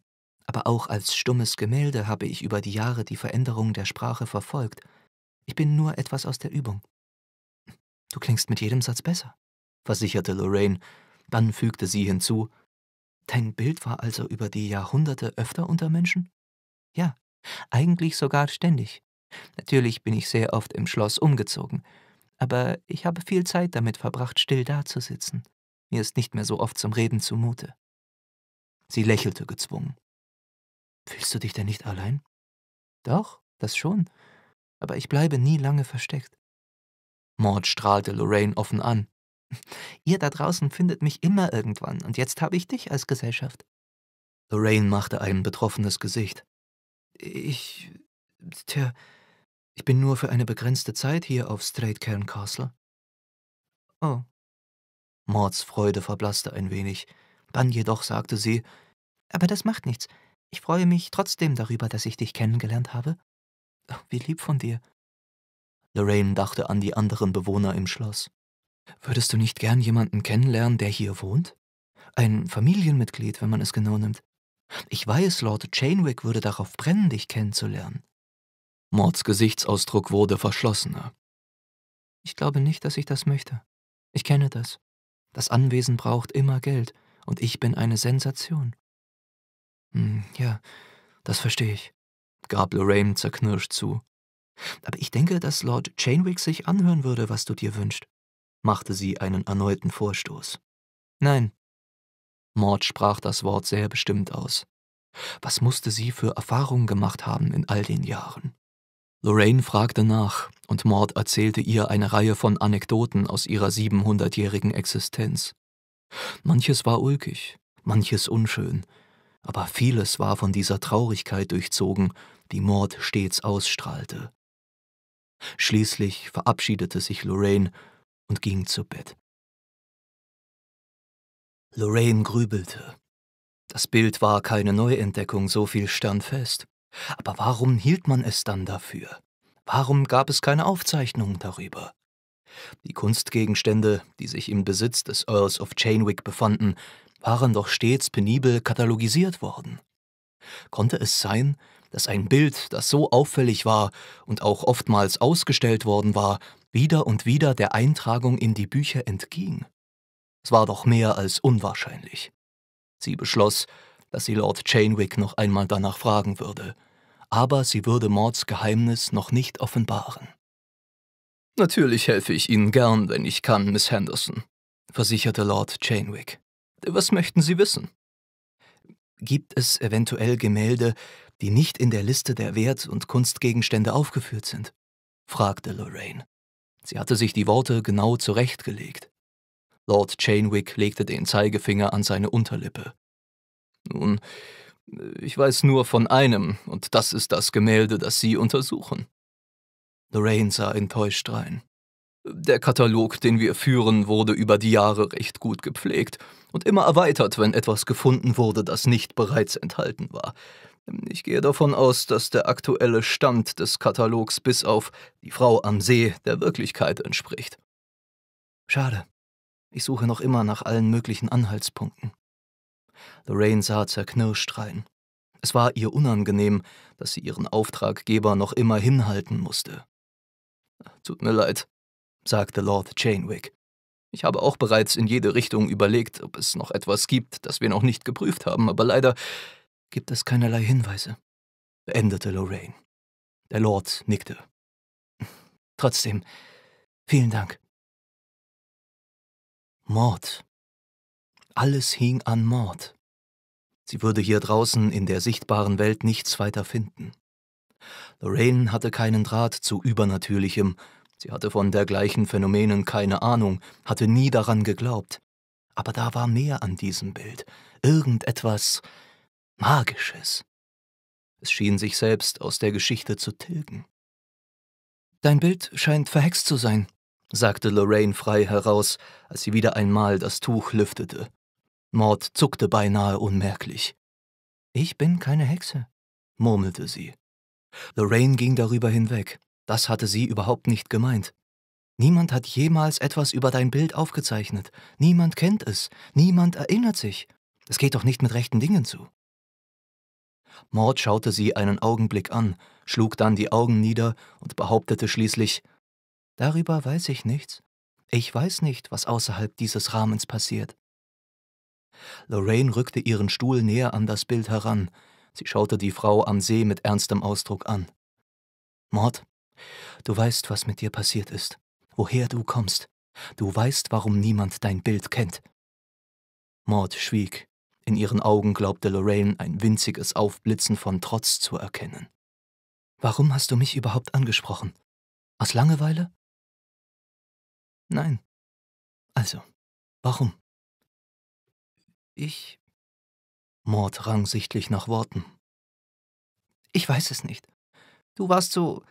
Aber auch als stummes Gemälde habe ich über die Jahre die Veränderung der Sprache verfolgt ich bin nur etwas aus der Übung. Du klingst mit jedem Satz besser, versicherte Lorraine. Dann fügte sie hinzu: Dein Bild war also über die Jahrhunderte öfter unter Menschen? Ja, eigentlich sogar ständig. Natürlich bin ich sehr oft im Schloss umgezogen, aber ich habe viel Zeit damit verbracht, still dazusitzen. Mir ist nicht mehr so oft zum Reden zumute. Sie lächelte gezwungen. Fühlst du dich denn nicht allein? Doch, das schon, aber ich bleibe nie lange versteckt. Maud strahlte Lorraine offen an. Ihr da draußen findet mich immer irgendwann, und jetzt habe ich dich als Gesellschaft. Lorraine machte ein betroffenes Gesicht. Ich. Tja, ich bin nur für eine begrenzte Zeit hier auf Cairn Castle. Oh. Mauds Freude verblasste ein wenig. Dann jedoch sagte sie: Aber das macht nichts. Ich freue mich trotzdem darüber, dass ich dich kennengelernt habe. Wie lieb von dir. Lorraine dachte an die anderen Bewohner im Schloss. Würdest du nicht gern jemanden kennenlernen, der hier wohnt? Ein Familienmitglied, wenn man es genau nimmt. Ich weiß, Lord Chainwick würde darauf brennen, dich kennenzulernen. Mords Gesichtsausdruck wurde verschlossener. Ich glaube nicht, dass ich das möchte. Ich kenne das. Das Anwesen braucht immer Geld, und ich bin eine Sensation. Hm, ja, das verstehe ich gab Lorraine zerknirscht zu. Aber ich denke, dass Lord Chainwick sich anhören würde, was du dir wünschst, machte sie einen erneuten Vorstoß. Nein. Maud sprach das Wort sehr bestimmt aus. Was musste sie für Erfahrungen gemacht haben in all den Jahren? Lorraine fragte nach, und Maud erzählte ihr eine Reihe von Anekdoten aus ihrer siebenhundertjährigen Existenz. Manches war ulkig, manches unschön, aber vieles war von dieser Traurigkeit durchzogen, die Mord stets ausstrahlte. Schließlich verabschiedete sich Lorraine und ging zu Bett. Lorraine grübelte. Das Bild war keine Neuentdeckung, so viel stand fest. Aber warum hielt man es dann dafür? Warum gab es keine Aufzeichnungen darüber? Die Kunstgegenstände, die sich im Besitz des Earls of Chainwick befanden, waren doch stets penibel katalogisiert worden. Konnte es sein, dass ein Bild, das so auffällig war und auch oftmals ausgestellt worden war, wieder und wieder der Eintragung in die Bücher entging? Es war doch mehr als unwahrscheinlich. Sie beschloss, dass sie Lord Chainwick noch einmal danach fragen würde, aber sie würde Mords Geheimnis noch nicht offenbaren. Natürlich helfe ich Ihnen gern, wenn ich kann, Miss Henderson, versicherte Lord Chainwick. Was möchten Sie wissen? Gibt es eventuell Gemälde, die nicht in der Liste der Wert- und Kunstgegenstände aufgeführt sind? fragte Lorraine. Sie hatte sich die Worte genau zurechtgelegt. Lord Chainwick legte den Zeigefinger an seine Unterlippe. Nun, ich weiß nur von einem, und das ist das Gemälde, das Sie untersuchen. Lorraine sah enttäuscht rein. Der Katalog, den wir führen, wurde über die Jahre recht gut gepflegt und immer erweitert, wenn etwas gefunden wurde, das nicht bereits enthalten war. Ich gehe davon aus, dass der aktuelle Stand des Katalogs bis auf die Frau am See der Wirklichkeit entspricht. Schade. Ich suche noch immer nach allen möglichen Anhaltspunkten. Lorraine sah zerknirscht rein. Es war ihr unangenehm, dass sie ihren Auftraggeber noch immer hinhalten musste. Tut mir leid, sagte Lord Chainwick. Ich habe auch bereits in jede Richtung überlegt, ob es noch etwas gibt, das wir noch nicht geprüft haben, aber leider gibt es keinerlei Hinweise, beendete Lorraine. Der Lord nickte. Trotzdem, vielen Dank. Mord. Alles hing an Mord. Sie würde hier draußen in der sichtbaren Welt nichts weiter finden. Lorraine hatte keinen Draht zu Übernatürlichem, Sie hatte von dergleichen Phänomenen keine Ahnung, hatte nie daran geglaubt. Aber da war mehr an diesem Bild, irgendetwas Magisches. Es schien sich selbst aus der Geschichte zu tilgen. Dein Bild scheint verhext zu sein, sagte Lorraine frei heraus, als sie wieder einmal das Tuch lüftete. Maud zuckte beinahe unmerklich. Ich bin keine Hexe, murmelte sie. Lorraine ging darüber hinweg. Das hatte sie überhaupt nicht gemeint. Niemand hat jemals etwas über dein Bild aufgezeichnet. Niemand kennt es. Niemand erinnert sich. Es geht doch nicht mit rechten Dingen zu. Maud schaute sie einen Augenblick an, schlug dann die Augen nieder und behauptete schließlich, Darüber weiß ich nichts. Ich weiß nicht, was außerhalb dieses Rahmens passiert. Lorraine rückte ihren Stuhl näher an das Bild heran. Sie schaute die Frau am See mit ernstem Ausdruck an. Maud, Du weißt, was mit dir passiert ist, woher du kommst. Du weißt, warum niemand dein Bild kennt. Maud schwieg. In ihren Augen glaubte Lorraine ein winziges Aufblitzen von Trotz zu erkennen. Warum hast du mich überhaupt angesprochen? Aus Langeweile? Nein. Also, warum? Ich. Maud rang sichtlich nach Worten. Ich weiß es nicht. Du warst so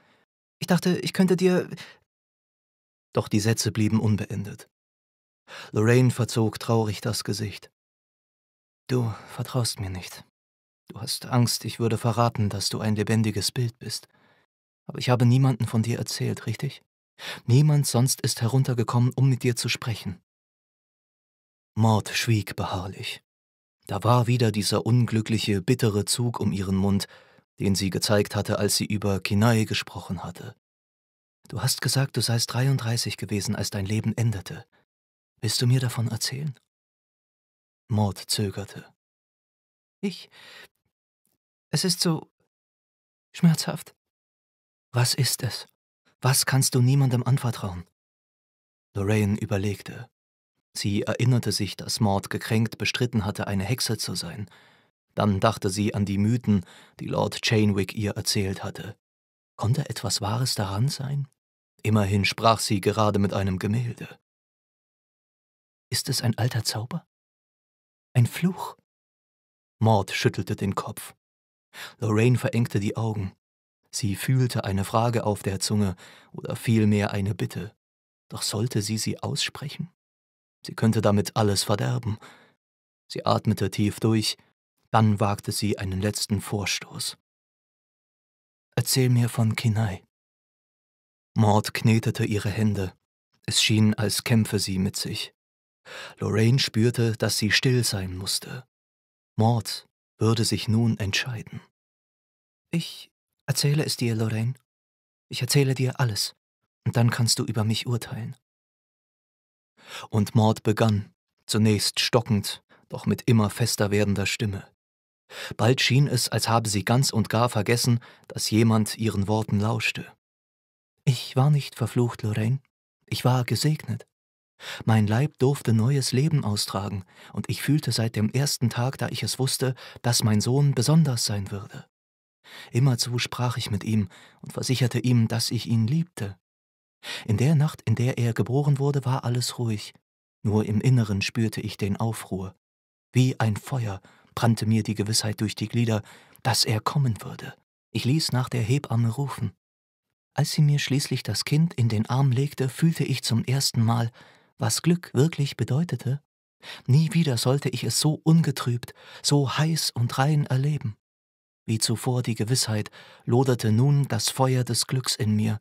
ich dachte, ich könnte dir. Doch die Sätze blieben unbeendet. Lorraine verzog traurig das Gesicht. Du vertraust mir nicht. Du hast Angst, ich würde verraten, dass du ein lebendiges Bild bist. Aber ich habe niemanden von dir erzählt, richtig? Niemand sonst ist heruntergekommen, um mit dir zu sprechen. Mord schwieg beharrlich. Da war wieder dieser unglückliche, bittere Zug um ihren Mund, den sie gezeigt hatte, als sie über Kinai gesprochen hatte. Du hast gesagt, du seist 33 gewesen, als dein Leben endete. Willst du mir davon erzählen? Mord zögerte. Ich. Es ist so schmerzhaft. Was ist es? Was kannst du niemandem anvertrauen? Lorraine überlegte. Sie erinnerte sich, dass Mord gekränkt bestritten hatte, eine Hexe zu sein, dann dachte sie an die Mythen, die Lord Chainwick ihr erzählt hatte. Konnte etwas Wahres daran sein? Immerhin sprach sie gerade mit einem Gemälde. Ist es ein alter Zauber? Ein Fluch? Maud schüttelte den Kopf. Lorraine verengte die Augen. Sie fühlte eine Frage auf der Zunge oder vielmehr eine Bitte. Doch sollte sie sie aussprechen? Sie könnte damit alles verderben. Sie atmete tief durch dann wagte sie einen letzten Vorstoß. Erzähl mir von Kinai. Maud knetete ihre Hände. Es schien, als kämpfe sie mit sich. Lorraine spürte, dass sie still sein musste. Maud würde sich nun entscheiden. Ich erzähle es dir, Lorraine. Ich erzähle dir alles, und dann kannst du über mich urteilen. Und Maud begann, zunächst stockend, doch mit immer fester werdender Stimme. Bald schien es, als habe sie ganz und gar vergessen, dass jemand ihren Worten lauschte. Ich war nicht verflucht, Lorraine. Ich war gesegnet. Mein Leib durfte neues Leben austragen, und ich fühlte seit dem ersten Tag, da ich es wusste, dass mein Sohn besonders sein würde. Immerzu sprach ich mit ihm und versicherte ihm, dass ich ihn liebte. In der Nacht, in der er geboren wurde, war alles ruhig, nur im Inneren spürte ich den Aufruhr, wie ein Feuer, brannte mir die Gewissheit durch die Glieder, dass er kommen würde. Ich ließ nach der Hebamme rufen. Als sie mir schließlich das Kind in den Arm legte, fühlte ich zum ersten Mal, was Glück wirklich bedeutete. Nie wieder sollte ich es so ungetrübt, so heiß und rein erleben. Wie zuvor die Gewissheit loderte nun das Feuer des Glücks in mir,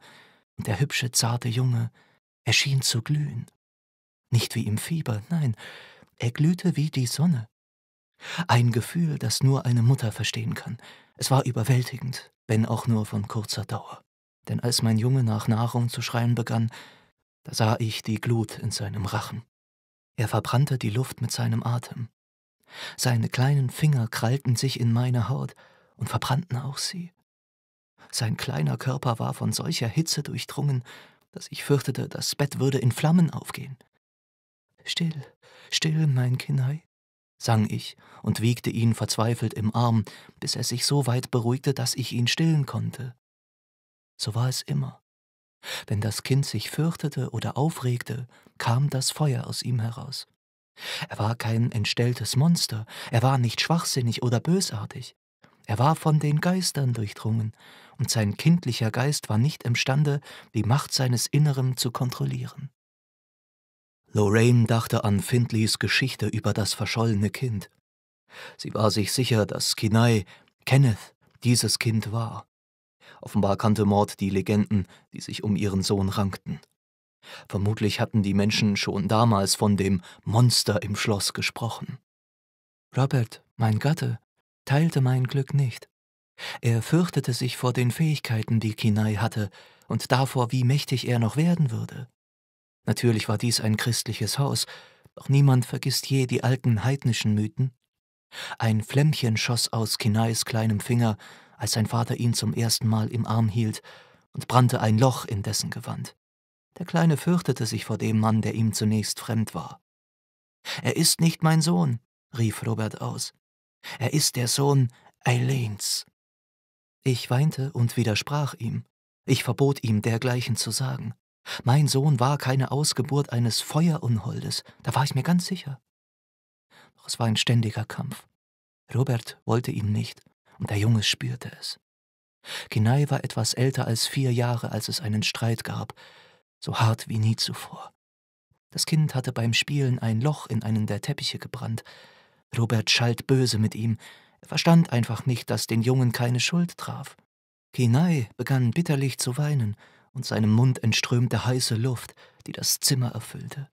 und der hübsche, zarte Junge erschien zu glühen. Nicht wie im Fieber, nein, er glühte wie die Sonne. Ein Gefühl, das nur eine Mutter verstehen kann. Es war überwältigend, wenn auch nur von kurzer Dauer. Denn als mein Junge nach Nahrung zu schreien begann, da sah ich die Glut in seinem Rachen. Er verbrannte die Luft mit seinem Atem. Seine kleinen Finger krallten sich in meine Haut und verbrannten auch sie. Sein kleiner Körper war von solcher Hitze durchdrungen, dass ich fürchtete, das Bett würde in Flammen aufgehen. Still, still, mein Kinei, sang ich und wiegte ihn verzweifelt im Arm, bis er sich so weit beruhigte, dass ich ihn stillen konnte. So war es immer. Wenn das Kind sich fürchtete oder aufregte, kam das Feuer aus ihm heraus. Er war kein entstelltes Monster, er war nicht schwachsinnig oder bösartig. Er war von den Geistern durchdrungen, und sein kindlicher Geist war nicht imstande, die Macht seines Inneren zu kontrollieren. Lorraine dachte an Findleys Geschichte über das verschollene Kind. Sie war sich sicher, dass Kinai, Kenneth, dieses Kind war. Offenbar kannte Mord die Legenden, die sich um ihren Sohn rankten. Vermutlich hatten die Menschen schon damals von dem Monster im Schloss gesprochen. Robert, mein Gatte, teilte mein Glück nicht. Er fürchtete sich vor den Fähigkeiten, die Kinai hatte, und davor, wie mächtig er noch werden würde. Natürlich war dies ein christliches Haus, doch niemand vergisst je die alten heidnischen Mythen. Ein Flämmchen schoss aus Kinais kleinem Finger, als sein Vater ihn zum ersten Mal im Arm hielt, und brannte ein Loch in dessen Gewand. Der Kleine fürchtete sich vor dem Mann, der ihm zunächst fremd war. Er ist nicht mein Sohn, rief Robert aus. Er ist der Sohn Eileens. Ich weinte und widersprach ihm. Ich verbot ihm, dergleichen zu sagen. Mein Sohn war keine Ausgeburt eines Feuerunholdes, da war ich mir ganz sicher. Doch es war ein ständiger Kampf. Robert wollte ihn nicht, und der Junge spürte es. Kinai war etwas älter als vier Jahre, als es einen Streit gab, so hart wie nie zuvor. Das Kind hatte beim Spielen ein Loch in einen der Teppiche gebrannt. Robert schalt böse mit ihm. Er verstand einfach nicht, dass den Jungen keine Schuld traf. Kinai begann bitterlich zu weinen und seinem Mund entströmte heiße Luft, die das Zimmer erfüllte.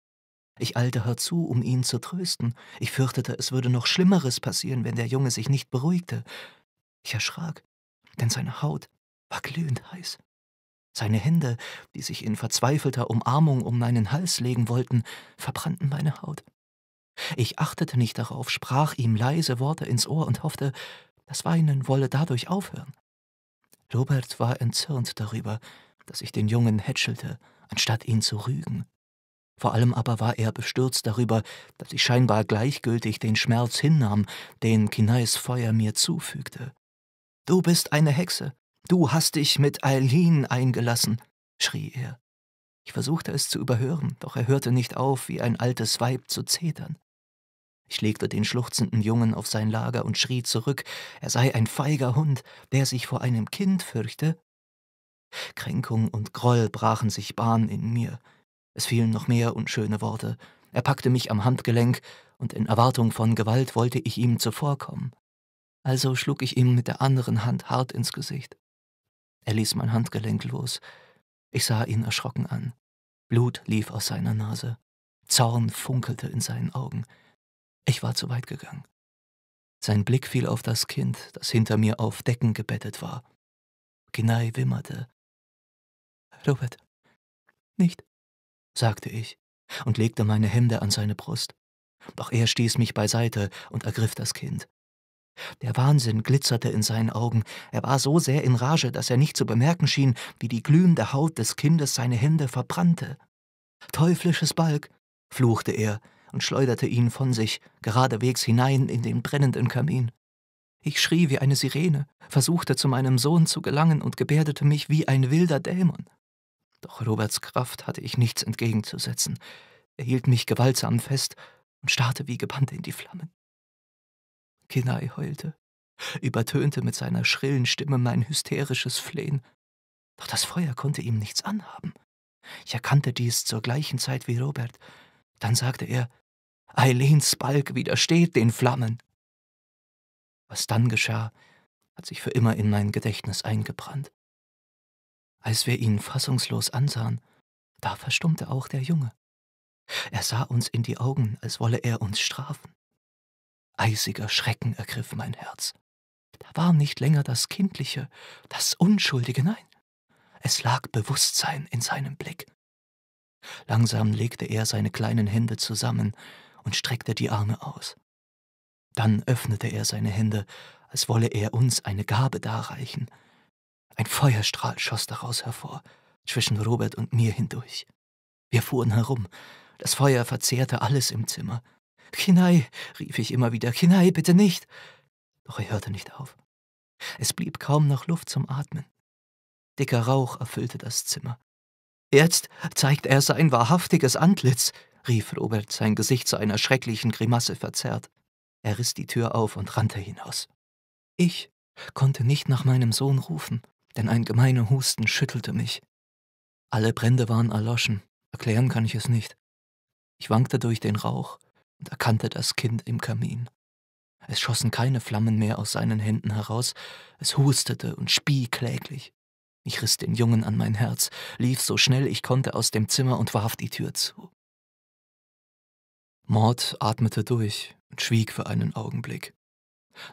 Ich eilte herzu, um ihn zu trösten. Ich fürchtete, es würde noch Schlimmeres passieren, wenn der Junge sich nicht beruhigte. Ich erschrak, denn seine Haut war glühend heiß. Seine Hände, die sich in verzweifelter Umarmung um meinen Hals legen wollten, verbrannten meine Haut. Ich achtete nicht darauf, sprach ihm leise Worte ins Ohr und hoffte, das Weinen wolle dadurch aufhören. Robert war entzürnt darüber, dass ich den Jungen hätschelte, anstatt ihn zu rügen. Vor allem aber war er bestürzt darüber, dass ich scheinbar gleichgültig den Schmerz hinnahm, den Kinais Feuer mir zufügte. Du bist eine Hexe, du hast dich mit Eileen eingelassen, schrie er. Ich versuchte es zu überhören, doch er hörte nicht auf, wie ein altes Weib zu zetern. Ich legte den schluchzenden Jungen auf sein Lager und schrie zurück, er sei ein feiger Hund, der sich vor einem Kind fürchte Kränkung und Groll brachen sich Bahn in mir. Es fielen noch mehr unschöne Worte. Er packte mich am Handgelenk, und in Erwartung von Gewalt wollte ich ihm zuvorkommen. Also schlug ich ihm mit der anderen Hand hart ins Gesicht. Er ließ mein Handgelenk los. Ich sah ihn erschrocken an. Blut lief aus seiner Nase. Zorn funkelte in seinen Augen. Ich war zu weit gegangen. Sein Blick fiel auf das Kind, das hinter mir auf Decken gebettet war. Ginei wimmerte. Robert, nicht, sagte ich und legte meine Hände an seine Brust. Doch er stieß mich beiseite und ergriff das Kind. Der Wahnsinn glitzerte in seinen Augen, er war so sehr in Rage, dass er nicht zu bemerken schien, wie die glühende Haut des Kindes seine Hände verbrannte. Teuflisches Balk, fluchte er und schleuderte ihn von sich, geradewegs hinein in den brennenden Kamin. Ich schrie wie eine Sirene, versuchte zu meinem Sohn zu gelangen und gebärdete mich wie ein wilder Dämon. Doch Roberts Kraft hatte ich nichts entgegenzusetzen. Er hielt mich gewaltsam fest und starrte wie gebannt in die Flammen. Kinai heulte, übertönte mit seiner schrillen Stimme mein hysterisches Flehen. Doch das Feuer konnte ihm nichts anhaben. Ich erkannte dies zur gleichen Zeit wie Robert. Dann sagte er, Eileens Balk widersteht den Flammen. Was dann geschah, hat sich für immer in mein Gedächtnis eingebrannt. Als wir ihn fassungslos ansahen, da verstummte auch der Junge. Er sah uns in die Augen, als wolle er uns strafen. Eisiger Schrecken ergriff mein Herz. Da war nicht länger das Kindliche, das Unschuldige, nein. Es lag Bewusstsein in seinem Blick. Langsam legte er seine kleinen Hände zusammen und streckte die Arme aus. Dann öffnete er seine Hände, als wolle er uns eine Gabe darreichen, ein Feuerstrahl schoss daraus hervor, zwischen Robert und mir hindurch. Wir fuhren herum. Das Feuer verzehrte alles im Zimmer. Chinai, rief ich immer wieder, Chinai, bitte nicht. Doch er hörte nicht auf. Es blieb kaum noch Luft zum Atmen. Dicker Rauch erfüllte das Zimmer. Jetzt zeigt er sein wahrhaftiges Antlitz, rief Robert, sein Gesicht zu einer schrecklichen Grimasse verzerrt. Er riss die Tür auf und rannte hinaus. Ich konnte nicht nach meinem Sohn rufen denn ein gemeiner Husten schüttelte mich. Alle Brände waren erloschen, erklären kann ich es nicht. Ich wankte durch den Rauch und erkannte das Kind im Kamin. Es schossen keine Flammen mehr aus seinen Händen heraus, es hustete und spie kläglich. Ich riss den Jungen an mein Herz, lief so schnell ich konnte aus dem Zimmer und warf die Tür zu. Maud atmete durch und schwieg für einen Augenblick.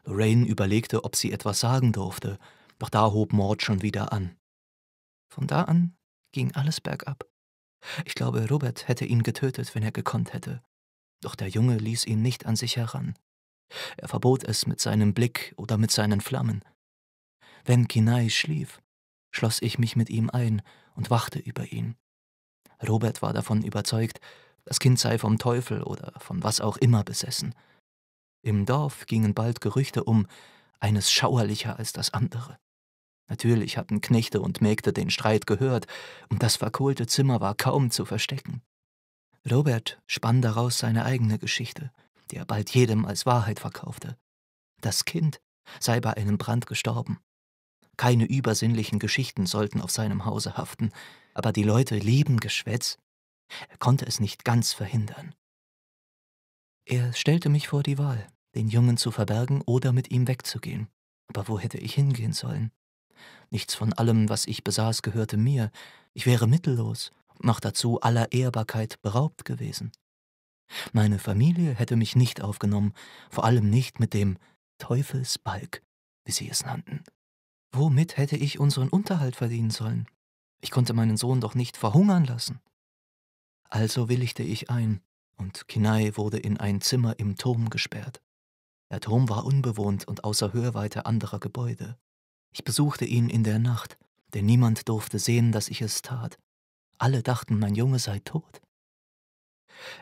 Lorraine überlegte, ob sie etwas sagen durfte, doch da hob Mord schon wieder an. Von da an ging alles bergab. Ich glaube, Robert hätte ihn getötet, wenn er gekonnt hätte. Doch der Junge ließ ihn nicht an sich heran. Er verbot es mit seinem Blick oder mit seinen Flammen. Wenn Kinai schlief, schloss ich mich mit ihm ein und wachte über ihn. Robert war davon überzeugt, das Kind sei vom Teufel oder von was auch immer besessen. Im Dorf gingen bald Gerüchte um, eines schauerlicher als das andere. Natürlich hatten Knechte und Mägde den Streit gehört, und das verkohlte Zimmer war kaum zu verstecken. Robert spann daraus seine eigene Geschichte, die er bald jedem als Wahrheit verkaufte. Das Kind sei bei einem Brand gestorben. Keine übersinnlichen Geschichten sollten auf seinem Hause haften, aber die Leute lieben Geschwätz. Er konnte es nicht ganz verhindern. Er stellte mich vor die Wahl, den Jungen zu verbergen oder mit ihm wegzugehen. Aber wo hätte ich hingehen sollen? Nichts von allem, was ich besaß, gehörte mir. Ich wäre mittellos, noch dazu aller Ehrbarkeit beraubt gewesen. Meine Familie hätte mich nicht aufgenommen, vor allem nicht mit dem Teufelsbalg, wie sie es nannten. Womit hätte ich unseren Unterhalt verdienen sollen? Ich konnte meinen Sohn doch nicht verhungern lassen. Also willigte ich ein, und Kinai wurde in ein Zimmer im Turm gesperrt. Der Turm war unbewohnt und außer Hörweite anderer Gebäude. Ich besuchte ihn in der Nacht, denn niemand durfte sehen, dass ich es tat. Alle dachten, mein Junge sei tot.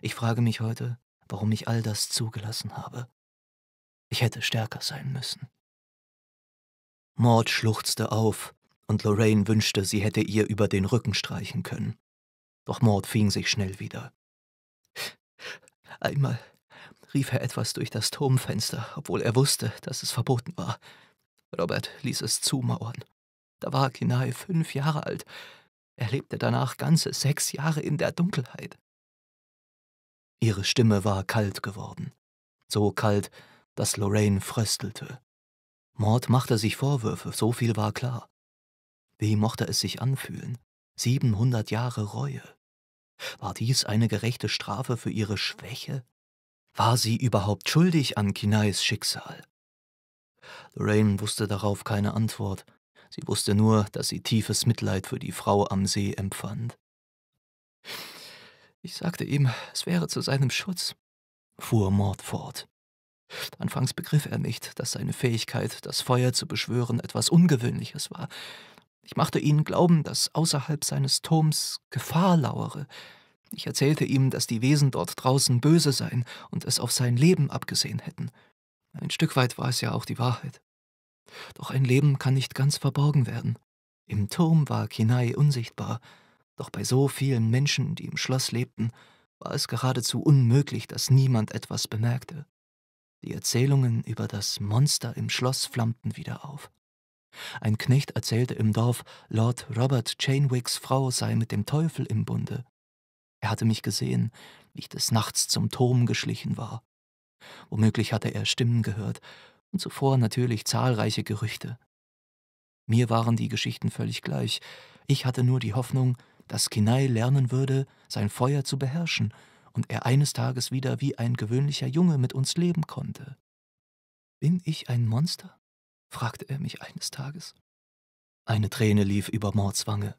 Ich frage mich heute, warum ich all das zugelassen habe. Ich hätte stärker sein müssen. Maud schluchzte auf, und Lorraine wünschte, sie hätte ihr über den Rücken streichen können. Doch Maud fing sich schnell wieder. Einmal rief er etwas durch das Turmfenster, obwohl er wusste, dass es verboten war. Robert ließ es zumauern. Da war Kinai fünf Jahre alt. Er lebte danach ganze sechs Jahre in der Dunkelheit. Ihre Stimme war kalt geworden. So kalt, dass Lorraine fröstelte. Mord machte sich Vorwürfe, so viel war klar. Wie mochte es sich anfühlen? 700 Jahre Reue. War dies eine gerechte Strafe für ihre Schwäche? War sie überhaupt schuldig an Kinais Schicksal? Lorraine wusste darauf keine Antwort. Sie wusste nur, dass sie tiefes Mitleid für die Frau am See empfand. Ich sagte ihm, es wäre zu seinem Schutz, fuhr Mord fort. Anfangs begriff er nicht, dass seine Fähigkeit, das Feuer zu beschwören, etwas Ungewöhnliches war. Ich machte ihn glauben, dass außerhalb seines Turms Gefahr lauere. Ich erzählte ihm, dass die Wesen dort draußen böse seien und es auf sein Leben abgesehen hätten. Ein Stück weit war es ja auch die Wahrheit. Doch ein Leben kann nicht ganz verborgen werden. Im Turm war Kinai unsichtbar, doch bei so vielen Menschen, die im Schloss lebten, war es geradezu unmöglich, dass niemand etwas bemerkte. Die Erzählungen über das Monster im Schloss flammten wieder auf. Ein Knecht erzählte im Dorf, Lord Robert Chainwicks Frau sei mit dem Teufel im Bunde. Er hatte mich gesehen, wie ich des Nachts zum Turm geschlichen war. Womöglich hatte er Stimmen gehört und zuvor natürlich zahlreiche Gerüchte. Mir waren die Geschichten völlig gleich. Ich hatte nur die Hoffnung, dass Kinai lernen würde, sein Feuer zu beherrschen und er eines Tages wieder wie ein gewöhnlicher Junge mit uns leben konnte. Bin ich ein Monster? fragte er mich eines Tages. Eine Träne lief über Mords Wange.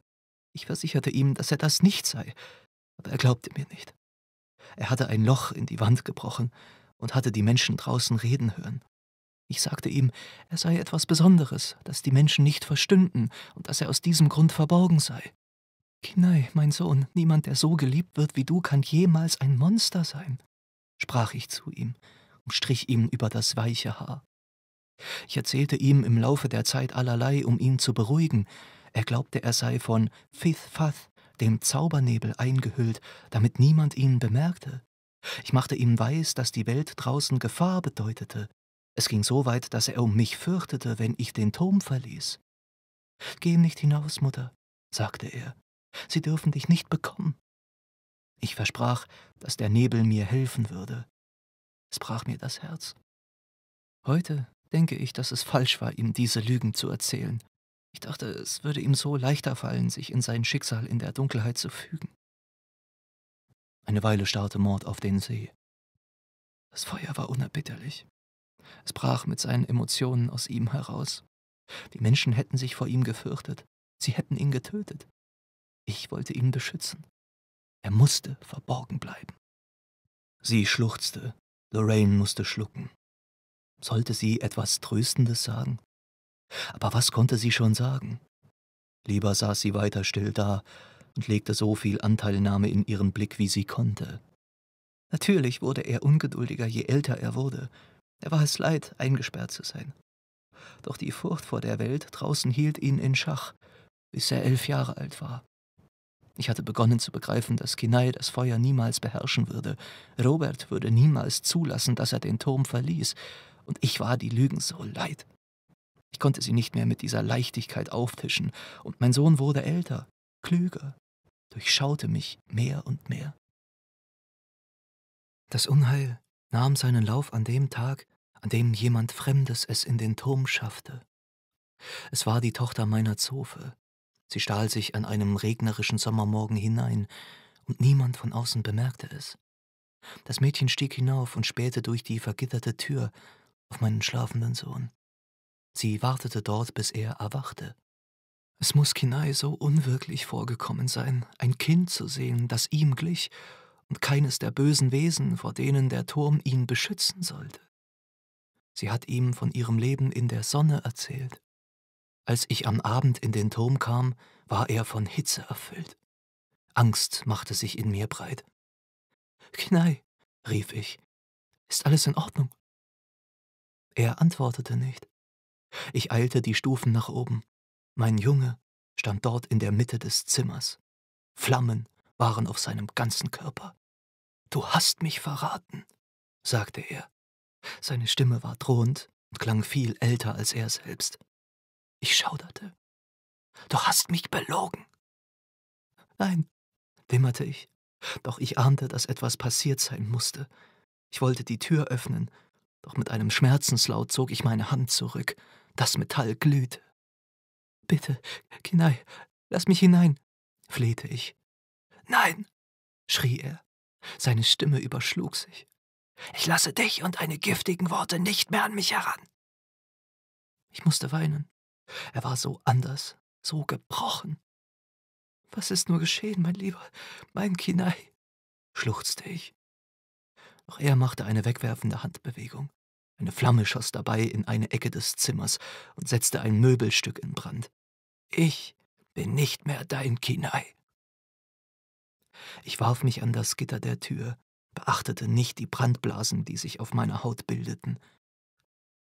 Ich versicherte ihm, dass er das nicht sei, aber er glaubte mir nicht. Er hatte ein Loch in die Wand gebrochen, und hatte die Menschen draußen reden hören. Ich sagte ihm, er sei etwas Besonderes, das die Menschen nicht verstünden und dass er aus diesem Grund verborgen sei. Kinai, mein Sohn, niemand, der so geliebt wird wie du, kann jemals ein Monster sein, sprach ich zu ihm und strich ihm über das weiche Haar. Ich erzählte ihm im Laufe der Zeit allerlei, um ihn zu beruhigen. Er glaubte, er sei von Fith Fath, dem Zaubernebel, eingehüllt, damit niemand ihn bemerkte. Ich machte ihm weiß, dass die Welt draußen Gefahr bedeutete. Es ging so weit, dass er um mich fürchtete, wenn ich den Turm verließ. Geh nicht hinaus, Mutter, sagte er. Sie dürfen dich nicht bekommen. Ich versprach, dass der Nebel mir helfen würde. Es brach mir das Herz. Heute denke ich, dass es falsch war, ihm diese Lügen zu erzählen. Ich dachte, es würde ihm so leichter fallen, sich in sein Schicksal in der Dunkelheit zu fügen. Eine Weile starrte Mord auf den See. Das Feuer war unerbitterlich. Es brach mit seinen Emotionen aus ihm heraus. Die Menschen hätten sich vor ihm gefürchtet. Sie hätten ihn getötet. Ich wollte ihn beschützen. Er musste verborgen bleiben. Sie schluchzte. Lorraine musste schlucken. Sollte sie etwas Tröstendes sagen? Aber was konnte sie schon sagen? Lieber saß sie weiter still da, und legte so viel Anteilnahme in ihren Blick, wie sie konnte. Natürlich wurde er ungeduldiger, je älter er wurde. Er war es leid, eingesperrt zu sein. Doch die Furcht vor der Welt draußen hielt ihn in Schach, bis er elf Jahre alt war. Ich hatte begonnen zu begreifen, dass Kinai das Feuer niemals beherrschen würde. Robert würde niemals zulassen, dass er den Turm verließ. Und ich war die Lügen so leid. Ich konnte sie nicht mehr mit dieser Leichtigkeit auftischen. Und mein Sohn wurde älter, klüger, durchschaute mich mehr und mehr. Das Unheil nahm seinen Lauf an dem Tag, an dem jemand Fremdes es in den Turm schaffte. Es war die Tochter meiner Zofe. Sie stahl sich an einem regnerischen Sommermorgen hinein, und niemand von außen bemerkte es. Das Mädchen stieg hinauf und spähte durch die vergitterte Tür auf meinen schlafenden Sohn. Sie wartete dort, bis er erwachte. Es muss Kinai so unwirklich vorgekommen sein, ein Kind zu sehen, das ihm glich, und keines der bösen Wesen, vor denen der Turm ihn beschützen sollte. Sie hat ihm von ihrem Leben in der Sonne erzählt. Als ich am Abend in den Turm kam, war er von Hitze erfüllt. Angst machte sich in mir breit. Kinai, rief ich, ist alles in Ordnung? Er antwortete nicht. Ich eilte die Stufen nach oben. Mein Junge stand dort in der Mitte des Zimmers. Flammen waren auf seinem ganzen Körper. Du hast mich verraten, sagte er. Seine Stimme war drohend und klang viel älter als er selbst. Ich schauderte. Du hast mich belogen. Nein, wimmerte ich, doch ich ahnte, dass etwas passiert sein musste. Ich wollte die Tür öffnen, doch mit einem Schmerzenslaut zog ich meine Hand zurück. Das Metall glühte. Bitte, Kinai, lass mich hinein, flehte ich. Nein, schrie er. Seine Stimme überschlug sich. Ich lasse dich und deine giftigen Worte nicht mehr an mich heran. Ich musste weinen. Er war so anders, so gebrochen. Was ist nur geschehen, mein Lieber, mein Kinai? schluchzte ich. Auch er machte eine wegwerfende Handbewegung. Eine Flamme schoss dabei in eine Ecke des Zimmers und setzte ein Möbelstück in Brand. Ich bin nicht mehr dein Kinai. Ich warf mich an das Gitter der Tür, beachtete nicht die Brandblasen, die sich auf meiner Haut bildeten.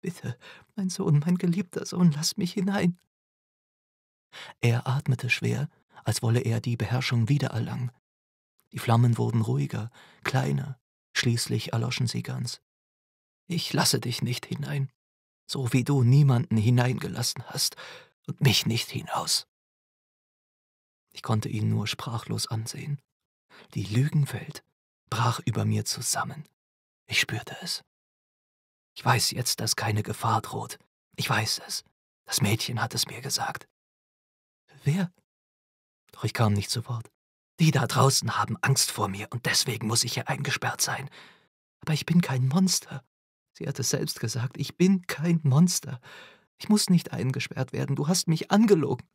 Bitte, mein Sohn, mein geliebter Sohn, lass mich hinein. Er atmete schwer, als wolle er die Beherrschung wiedererlangen. Die Flammen wurden ruhiger, kleiner, schließlich erloschen sie ganz. Ich lasse dich nicht hinein, so wie du niemanden hineingelassen hast, und mich nicht hinaus. Ich konnte ihn nur sprachlos ansehen. Die Lügenwelt brach über mir zusammen. Ich spürte es. Ich weiß jetzt, dass keine Gefahr droht. Ich weiß es. Das Mädchen hat es mir gesagt. Wer? Doch ich kam nicht zu Wort. Die da draußen haben Angst vor mir und deswegen muss ich hier eingesperrt sein. Aber ich bin kein Monster. Sie hat es selbst gesagt, ich bin kein Monster. Ich muss nicht eingesperrt werden, du hast mich angelogen.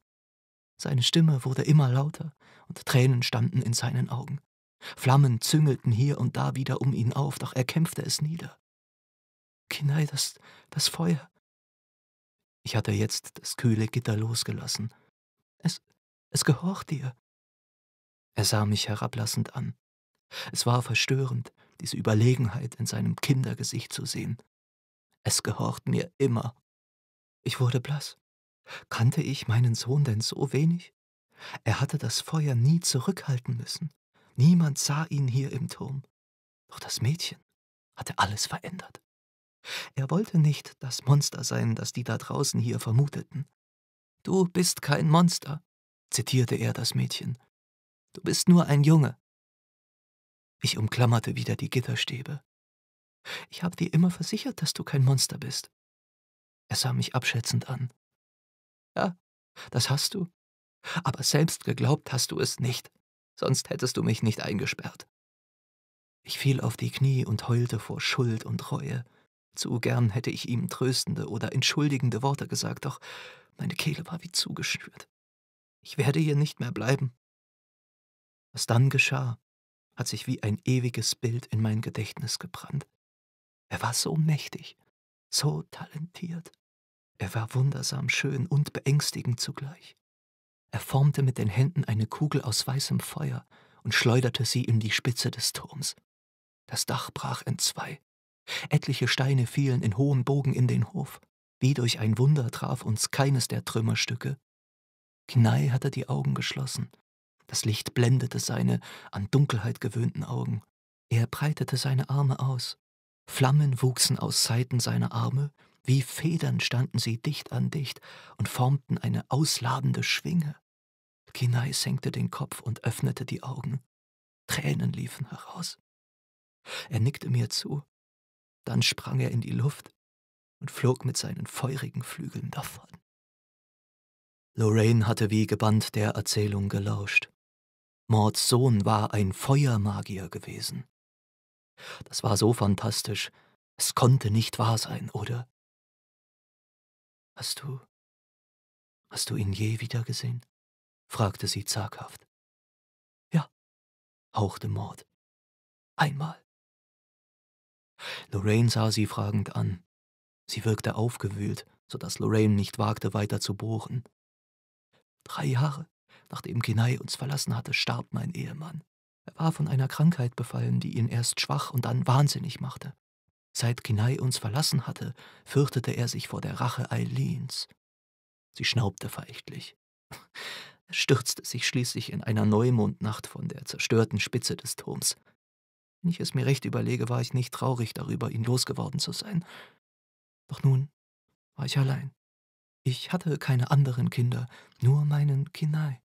Seine Stimme wurde immer lauter, und Tränen standen in seinen Augen. Flammen züngelten hier und da wieder um ihn auf, doch er kämpfte es nieder. Kinei, das, das Feuer. Ich hatte jetzt das kühle Gitter losgelassen. Es, es gehorcht dir. Er sah mich herablassend an. Es war verstörend, diese Überlegenheit in seinem Kindergesicht zu sehen. Es gehorcht mir immer ich wurde blass. Kannte ich meinen Sohn denn so wenig? Er hatte das Feuer nie zurückhalten müssen. Niemand sah ihn hier im Turm. Doch das Mädchen hatte alles verändert. Er wollte nicht das Monster sein, das die da draußen hier vermuteten. Du bist kein Monster, zitierte er das Mädchen. Du bist nur ein Junge. Ich umklammerte wieder die Gitterstäbe. Ich habe dir immer versichert, dass du kein Monster bist. Er sah mich abschätzend an. Ja, das hast du. Aber selbst geglaubt hast du es nicht, sonst hättest du mich nicht eingesperrt. Ich fiel auf die Knie und heulte vor Schuld und Reue. Zu gern hätte ich ihm tröstende oder entschuldigende Worte gesagt, doch meine Kehle war wie zugeschnürt. Ich werde hier nicht mehr bleiben. Was dann geschah, hat sich wie ein ewiges Bild in mein Gedächtnis gebrannt. Er war so mächtig, so talentiert. Er war wundersam schön und beängstigend zugleich. Er formte mit den Händen eine Kugel aus weißem Feuer und schleuderte sie in die Spitze des Turms. Das Dach brach entzwei. Etliche Steine fielen in hohem Bogen in den Hof. Wie durch ein Wunder traf uns keines der Trümmerstücke. Knei hatte die Augen geschlossen. Das Licht blendete seine an Dunkelheit gewöhnten Augen. Er breitete seine Arme aus, Flammen wuchsen aus Seiten seiner Arme, wie Federn standen sie dicht an dicht und formten eine ausladende Schwinge. Kinai senkte den Kopf und öffnete die Augen. Tränen liefen heraus. Er nickte mir zu, dann sprang er in die Luft und flog mit seinen feurigen Flügeln davon. Lorraine hatte wie gebannt der Erzählung gelauscht. Mords Sohn war ein Feuermagier gewesen. Das war so fantastisch. Es konnte nicht wahr sein, oder? Hast du. Hast du ihn je wiedergesehen? fragte sie zaghaft. Ja, hauchte Maud. Einmal. Lorraine sah sie fragend an. Sie wirkte aufgewühlt, so dass Lorraine nicht wagte, weiter zu bohren. Drei Jahre, nachdem Kinai uns verlassen hatte, starb mein Ehemann. Er war von einer Krankheit befallen, die ihn erst schwach und dann wahnsinnig machte. Seit Kinai uns verlassen hatte, fürchtete er sich vor der Rache Eileens. Sie schnaubte verächtlich. Er stürzte sich schließlich in einer Neumondnacht von der zerstörten Spitze des Turms. Wenn ich es mir recht überlege, war ich nicht traurig darüber, ihn losgeworden zu sein. Doch nun war ich allein. Ich hatte keine anderen Kinder, nur meinen Kinai.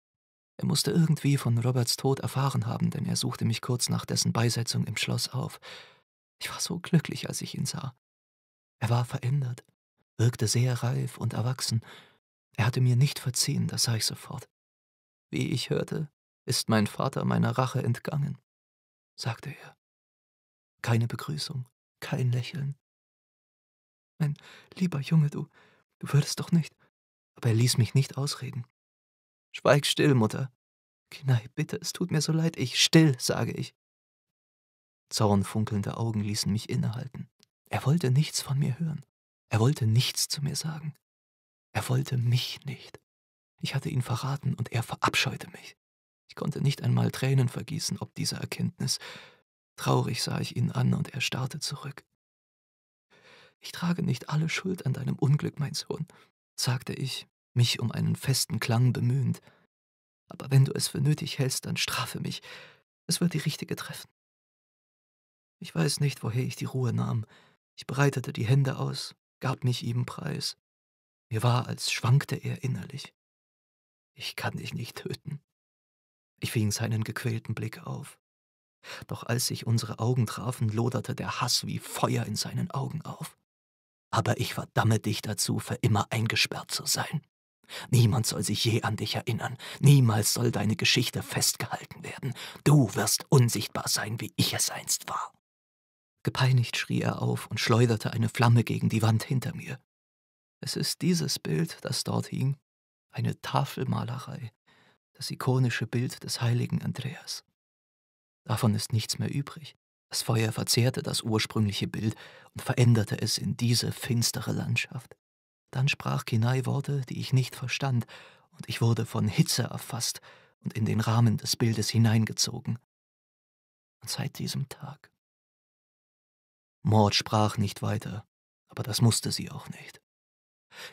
Er musste irgendwie von Roberts Tod erfahren haben, denn er suchte mich kurz nach dessen Beisetzung im Schloss auf. Ich war so glücklich, als ich ihn sah. Er war verändert, wirkte sehr reif und erwachsen. Er hatte mir nicht verziehen, das sah ich sofort. Wie ich hörte, ist mein Vater meiner Rache entgangen, sagte er. Keine Begrüßung, kein Lächeln. Mein lieber Junge, du, du würdest doch nicht. Aber er ließ mich nicht ausreden. Schweig still, Mutter. Kinei, bitte, es tut mir so leid. Ich still, sage ich. Zornfunkelnde Augen ließen mich innehalten. Er wollte nichts von mir hören. Er wollte nichts zu mir sagen. Er wollte mich nicht. Ich hatte ihn verraten und er verabscheute mich. Ich konnte nicht einmal Tränen vergießen ob dieser Erkenntnis. Traurig sah ich ihn an und er starrte zurück. Ich trage nicht alle Schuld an deinem Unglück, mein Sohn, sagte ich mich um einen festen Klang bemühend. Aber wenn du es für nötig hältst, dann strafe mich. Es wird die richtige treffen. Ich weiß nicht, woher ich die Ruhe nahm. Ich breitete die Hände aus, gab mich ihm preis. Mir war, als schwankte er innerlich. Ich kann dich nicht töten. Ich fing seinen gequälten Blick auf. Doch als sich unsere Augen trafen, loderte der Hass wie Feuer in seinen Augen auf. Aber ich verdamme dich dazu, für immer eingesperrt zu sein. Niemand soll sich je an dich erinnern. Niemals soll deine Geschichte festgehalten werden. Du wirst unsichtbar sein, wie ich es einst war. Gepeinigt schrie er auf und schleuderte eine Flamme gegen die Wand hinter mir. Es ist dieses Bild, das dort hing, eine Tafelmalerei, das ikonische Bild des heiligen Andreas. Davon ist nichts mehr übrig. Das Feuer verzehrte das ursprüngliche Bild und veränderte es in diese finstere Landschaft. Dann sprach Kinai Worte, die ich nicht verstand, und ich wurde von Hitze erfasst und in den Rahmen des Bildes hineingezogen. Und seit diesem Tag. Mord sprach nicht weiter, aber das musste sie auch nicht.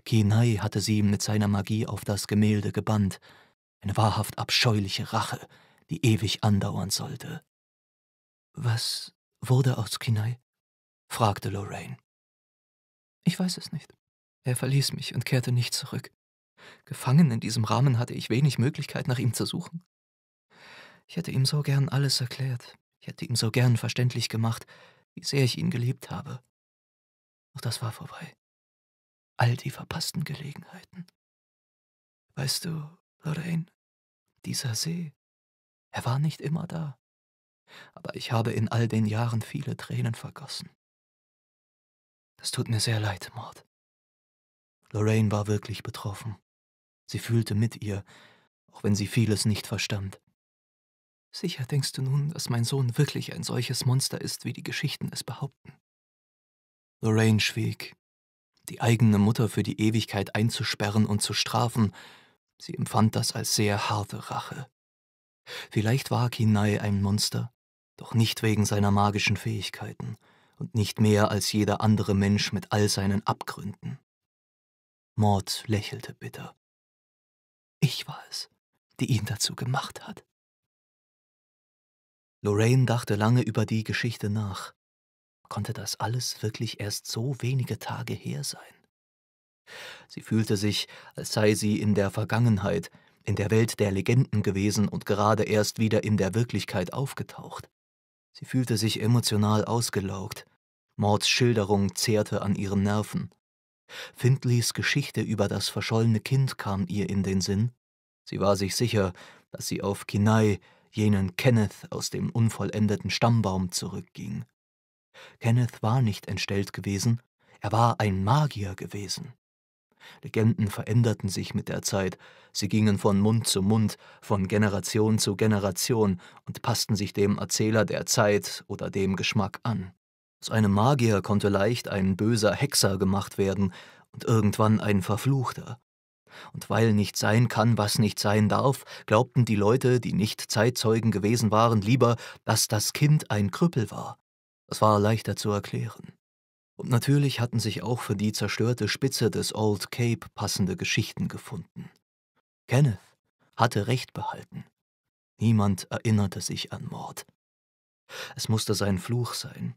Kinai hatte sie mit seiner Magie auf das Gemälde gebannt, eine wahrhaft abscheuliche Rache, die ewig andauern sollte. Was wurde aus Kinai? fragte Lorraine. Ich weiß es nicht. Er verließ mich und kehrte nicht zurück. Gefangen in diesem Rahmen hatte ich wenig Möglichkeit, nach ihm zu suchen. Ich hätte ihm so gern alles erklärt, ich hätte ihm so gern verständlich gemacht, wie sehr ich ihn geliebt habe. Doch das war vorbei. All die verpassten Gelegenheiten. Weißt du, Lorraine, dieser See, er war nicht immer da. Aber ich habe in all den Jahren viele Tränen vergossen. Das tut mir sehr leid, Mord. Lorraine war wirklich betroffen. Sie fühlte mit ihr, auch wenn sie vieles nicht verstand. Sicher denkst du nun, dass mein Sohn wirklich ein solches Monster ist, wie die Geschichten es behaupten. Lorraine schwieg. Die eigene Mutter für die Ewigkeit einzusperren und zu strafen, sie empfand das als sehr harte Rache. Vielleicht war Kinai ein Monster, doch nicht wegen seiner magischen Fähigkeiten und nicht mehr als jeder andere Mensch mit all seinen Abgründen. Mord lächelte bitter. Ich war es, die ihn dazu gemacht hat. Lorraine dachte lange über die Geschichte nach. Konnte das alles wirklich erst so wenige Tage her sein? Sie fühlte sich, als sei sie in der Vergangenheit, in der Welt der Legenden gewesen und gerade erst wieder in der Wirklichkeit aufgetaucht. Sie fühlte sich emotional ausgelaugt. Mords Schilderung zehrte an ihren Nerven. Findleys Geschichte über das verschollene Kind kam ihr in den Sinn. Sie war sich sicher, dass sie auf Kinai, jenen Kenneth aus dem unvollendeten Stammbaum, zurückging. Kenneth war nicht entstellt gewesen, er war ein Magier gewesen. Legenden veränderten sich mit der Zeit, sie gingen von Mund zu Mund, von Generation zu Generation und passten sich dem Erzähler der Zeit oder dem Geschmack an. Aus einem Magier konnte leicht ein böser Hexer gemacht werden und irgendwann ein Verfluchter. Und weil nicht sein kann, was nicht sein darf, glaubten die Leute, die nicht Zeitzeugen gewesen waren, lieber, dass das Kind ein Krüppel war. Das war leichter zu erklären. Und natürlich hatten sich auch für die zerstörte Spitze des Old Cape passende Geschichten gefunden. Kenneth hatte Recht behalten. Niemand erinnerte sich an Mord. Es musste sein Fluch sein,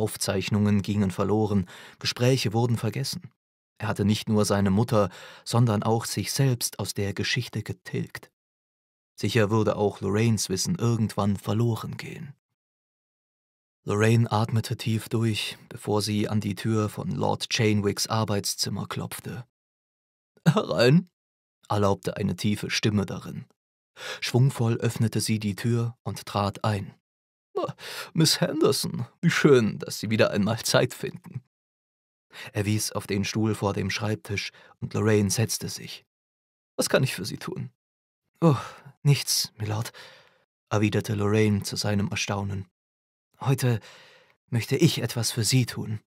Aufzeichnungen gingen verloren, Gespräche wurden vergessen. Er hatte nicht nur seine Mutter, sondern auch sich selbst aus der Geschichte getilgt. Sicher würde auch Lorraines Wissen irgendwann verloren gehen. Lorraine atmete tief durch, bevor sie an die Tür von Lord Chainwicks Arbeitszimmer klopfte. Herein, erlaubte eine tiefe Stimme darin. Schwungvoll öffnete sie die Tür und trat ein. Miss Henderson, wie schön, dass Sie wieder einmal Zeit finden. Er wies auf den Stuhl vor dem Schreibtisch und Lorraine setzte sich. Was kann ich für Sie tun? Oh, nichts, Milord, erwiderte Lorraine zu seinem Erstaunen. Heute möchte ich etwas für Sie tun.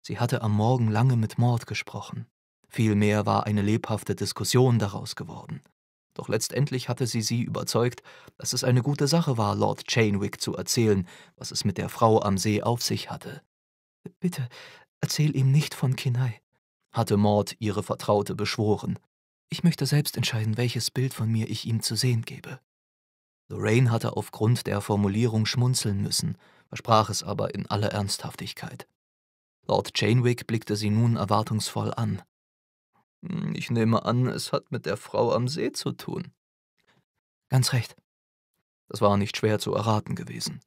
Sie hatte am Morgen lange mit Mord gesprochen. Vielmehr war eine lebhafte Diskussion daraus geworden. Doch letztendlich hatte sie sie überzeugt, dass es eine gute Sache war, Lord Chainwick zu erzählen, was es mit der Frau am See auf sich hatte. Bitte, erzähl ihm nicht von Kinai, hatte Maud ihre Vertraute beschworen. Ich möchte selbst entscheiden, welches Bild von mir ich ihm zu sehen gebe. Lorraine hatte aufgrund der Formulierung schmunzeln müssen, versprach es aber in aller Ernsthaftigkeit. Lord Chainwick blickte sie nun erwartungsvoll an. Hm, ich nehme an, es hat mit der Frau am See zu tun. Ganz recht. Das war nicht schwer zu erraten gewesen.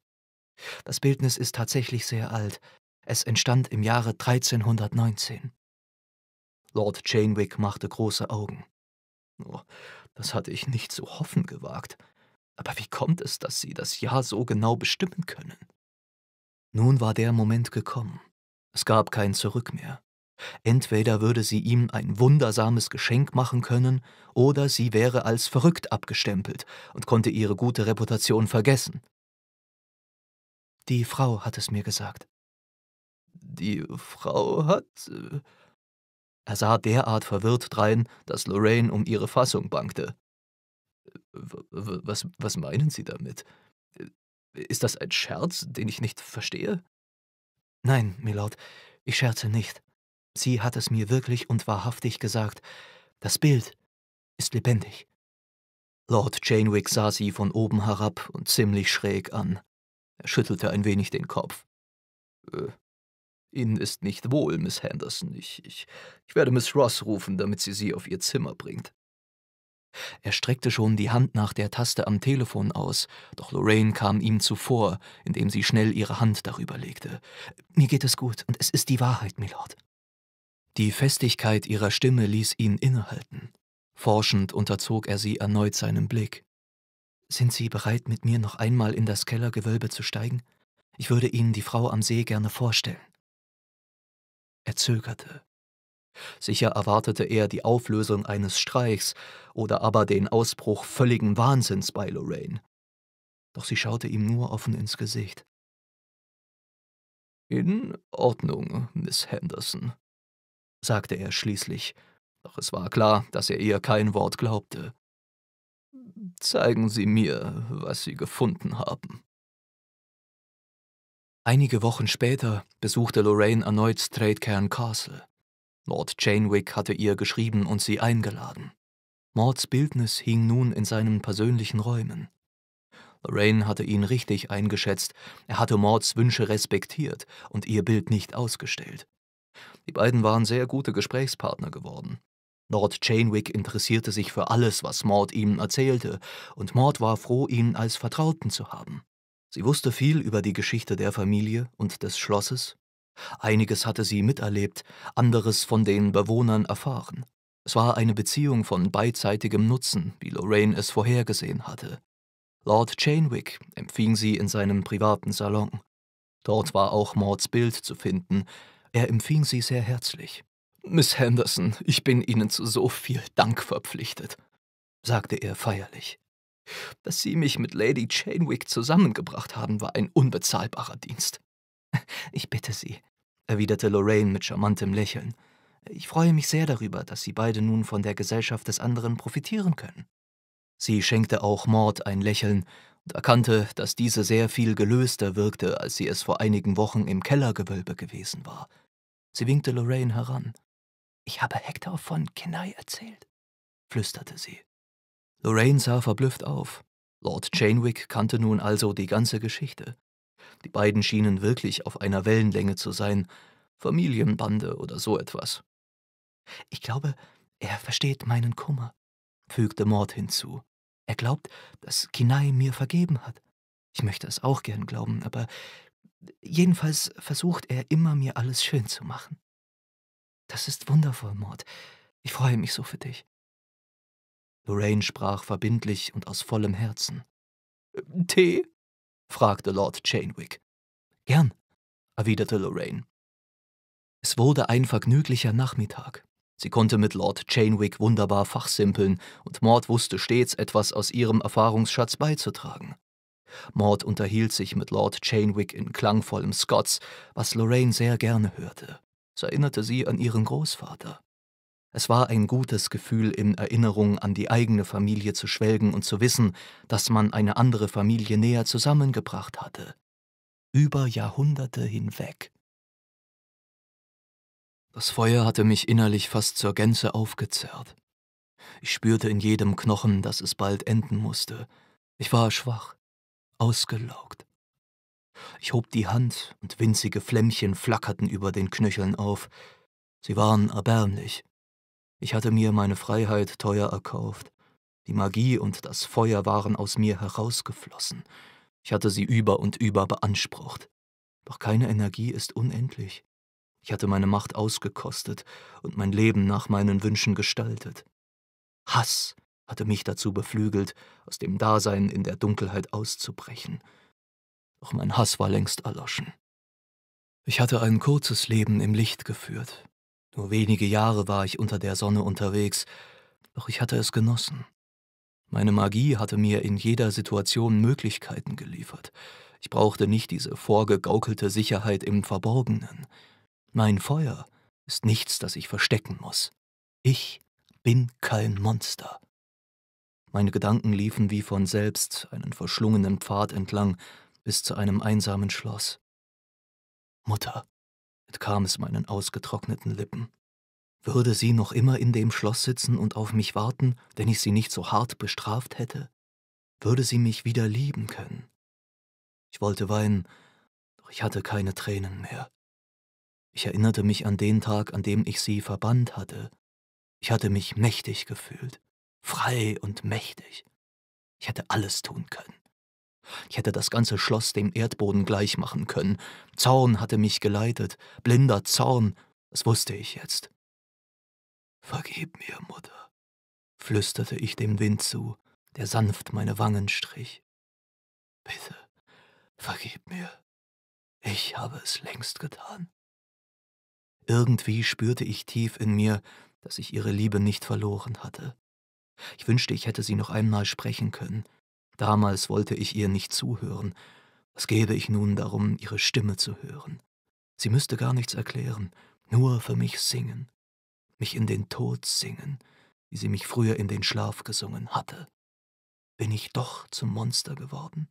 Das Bildnis ist tatsächlich sehr alt. Es entstand im Jahre 1319. Lord Chainwick machte große Augen. Oh, das hatte ich nicht zu hoffen gewagt. Aber wie kommt es, dass Sie das Jahr so genau bestimmen können? Nun war der Moment gekommen. Es gab kein Zurück mehr. Entweder würde sie ihm ein wundersames Geschenk machen können, oder sie wäre als verrückt abgestempelt und konnte ihre gute Reputation vergessen. Die Frau hat es mir gesagt. Die Frau hat. Äh er sah derart verwirrt drein, dass Lorraine um ihre Fassung bangte. Was, was meinen Sie damit? Ist das ein Scherz, den ich nicht verstehe? Nein, Milord, ich scherze nicht. Sie hat es mir wirklich und wahrhaftig gesagt. Das Bild ist lebendig. Lord Janwick sah sie von oben herab und ziemlich schräg an. Er schüttelte ein wenig den Kopf. Äh, Ihnen ist nicht wohl, Miss Henderson. Ich, ich, ich werde Miss Ross rufen, damit sie sie auf ihr Zimmer bringt. Er streckte schon die Hand nach der Taste am Telefon aus, doch Lorraine kam ihm zuvor, indem sie schnell ihre Hand darüber legte. Mir geht es gut und es ist die Wahrheit, Milord. Die Festigkeit ihrer Stimme ließ ihn innehalten. Forschend unterzog er sie erneut seinem Blick. Sind Sie bereit, mit mir noch einmal in das Kellergewölbe zu steigen? Ich würde Ihnen die Frau am See gerne vorstellen. Er zögerte. Sicher erwartete er die Auflösung eines Streichs oder aber den Ausbruch völligen Wahnsinns bei Lorraine. Doch sie schaute ihm nur offen ins Gesicht. In Ordnung, Miss Henderson, sagte er schließlich, doch es war klar, dass er ihr kein Wort glaubte. Zeigen Sie mir, was Sie gefunden haben. Einige Wochen später besuchte Lorraine erneut Straightcairn Castle. Lord Chainwick hatte ihr geschrieben und sie eingeladen. Mords Bildnis hing nun in seinen persönlichen Räumen. Lorraine hatte ihn richtig eingeschätzt, er hatte Mords Wünsche respektiert und ihr Bild nicht ausgestellt. Die beiden waren sehr gute Gesprächspartner geworden. Lord Chainwick interessierte sich für alles, was Maud ihm erzählte, und Maud war froh, ihn als Vertrauten zu haben. Sie wusste viel über die Geschichte der Familie und des Schlosses. Einiges hatte sie miterlebt, anderes von den Bewohnern erfahren. Es war eine Beziehung von beidseitigem Nutzen, wie Lorraine es vorhergesehen hatte. Lord Chainwick empfing sie in seinem privaten Salon. Dort war auch Mauds Bild zu finden, er empfing sie sehr herzlich. Miss Henderson, ich bin Ihnen zu so viel Dank verpflichtet, sagte er feierlich. Dass Sie mich mit Lady Chainwick zusammengebracht haben, war ein unbezahlbarer Dienst. Ich bitte Sie, erwiderte Lorraine mit charmantem Lächeln. Ich freue mich sehr darüber, dass Sie beide nun von der Gesellschaft des anderen profitieren können. Sie schenkte auch Maud ein Lächeln und erkannte, dass diese sehr viel gelöster wirkte, als sie es vor einigen Wochen im Kellergewölbe gewesen war. Sie winkte Lorraine heran. Ich habe Hector von Kenai erzählt, flüsterte sie. Lorraine sah verblüfft auf. Lord Chainwick kannte nun also die ganze Geschichte. Die beiden schienen wirklich auf einer Wellenlänge zu sein, Familienbande oder so etwas. Ich glaube, er versteht meinen Kummer, fügte Mord hinzu. Er glaubt, dass Kinai mir vergeben hat. Ich möchte es auch gern glauben, aber Jedenfalls versucht er immer, mir alles schön zu machen. Das ist wundervoll, Maud. Ich freue mich so für dich. Lorraine sprach verbindlich und aus vollem Herzen. Äh, Tee? fragte Lord Chainwick. Gern, erwiderte Lorraine. Es wurde ein vergnüglicher Nachmittag. Sie konnte mit Lord Chainwick wunderbar fachsimpeln, und Maud wusste stets etwas aus ihrem Erfahrungsschatz beizutragen. Maud unterhielt sich mit Lord Chainwick in klangvollem Scots, was Lorraine sehr gerne hörte. Es erinnerte sie an ihren Großvater. Es war ein gutes Gefühl, in Erinnerung an die eigene Familie zu schwelgen und zu wissen, dass man eine andere Familie näher zusammengebracht hatte. Über Jahrhunderte hinweg. Das Feuer hatte mich innerlich fast zur Gänze aufgezerrt. Ich spürte in jedem Knochen, dass es bald enden musste. Ich war schwach, ausgelaugt. Ich hob die Hand und winzige Flämmchen flackerten über den Knöcheln auf. Sie waren erbärmlich. Ich hatte mir meine Freiheit teuer erkauft. Die Magie und das Feuer waren aus mir herausgeflossen. Ich hatte sie über und über beansprucht. Doch keine Energie ist unendlich. Ich hatte meine Macht ausgekostet und mein Leben nach meinen Wünschen gestaltet. Hass hatte mich dazu beflügelt, aus dem Dasein in der Dunkelheit auszubrechen. Doch mein Hass war längst erloschen. Ich hatte ein kurzes Leben im Licht geführt. Nur wenige Jahre war ich unter der Sonne unterwegs, doch ich hatte es genossen. Meine Magie hatte mir in jeder Situation Möglichkeiten geliefert. Ich brauchte nicht diese vorgegaukelte Sicherheit im Verborgenen. Mein Feuer ist nichts, das ich verstecken muss. Ich bin kein Monster. Meine Gedanken liefen wie von selbst einen verschlungenen Pfad entlang bis zu einem einsamen Schloss. Mutter, entkam es meinen ausgetrockneten Lippen. Würde sie noch immer in dem Schloss sitzen und auf mich warten, wenn ich sie nicht so hart bestraft hätte? Würde sie mich wieder lieben können? Ich wollte weinen, doch ich hatte keine Tränen mehr. Ich erinnerte mich an den Tag, an dem ich sie verbannt hatte. Ich hatte mich mächtig gefühlt frei und mächtig. Ich hätte alles tun können. Ich hätte das ganze Schloss dem Erdboden gleich machen können. Zorn hatte mich geleitet, blinder Zorn, das wusste ich jetzt. Vergib mir, Mutter, flüsterte ich dem Wind zu, der sanft meine Wangen strich. Bitte, vergib mir. Ich habe es längst getan. Irgendwie spürte ich tief in mir, dass ich ihre Liebe nicht verloren hatte. Ich wünschte, ich hätte sie noch einmal sprechen können. Damals wollte ich ihr nicht zuhören. Was gäbe ich nun darum, ihre Stimme zu hören? Sie müsste gar nichts erklären, nur für mich singen, mich in den Tod singen, wie sie mich früher in den Schlaf gesungen hatte. Bin ich doch zum Monster geworden?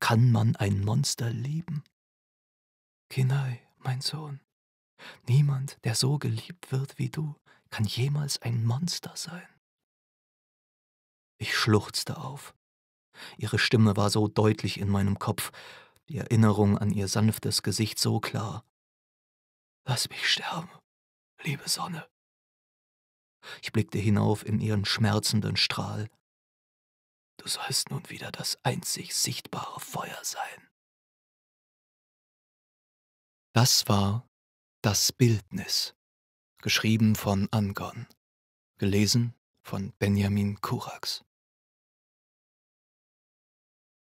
Kann man ein Monster lieben? Kinai, mein Sohn, niemand, der so geliebt wird wie du, kann jemals ein Monster sein. Ich schluchzte auf. Ihre Stimme war so deutlich in meinem Kopf, die Erinnerung an ihr sanftes Gesicht so klar. Lass mich sterben, liebe Sonne. Ich blickte hinauf in ihren schmerzenden Strahl. Du sollst nun wieder das einzig sichtbare Feuer sein. Das war Das Bildnis, geschrieben von Angon, gelesen von Benjamin Kurax.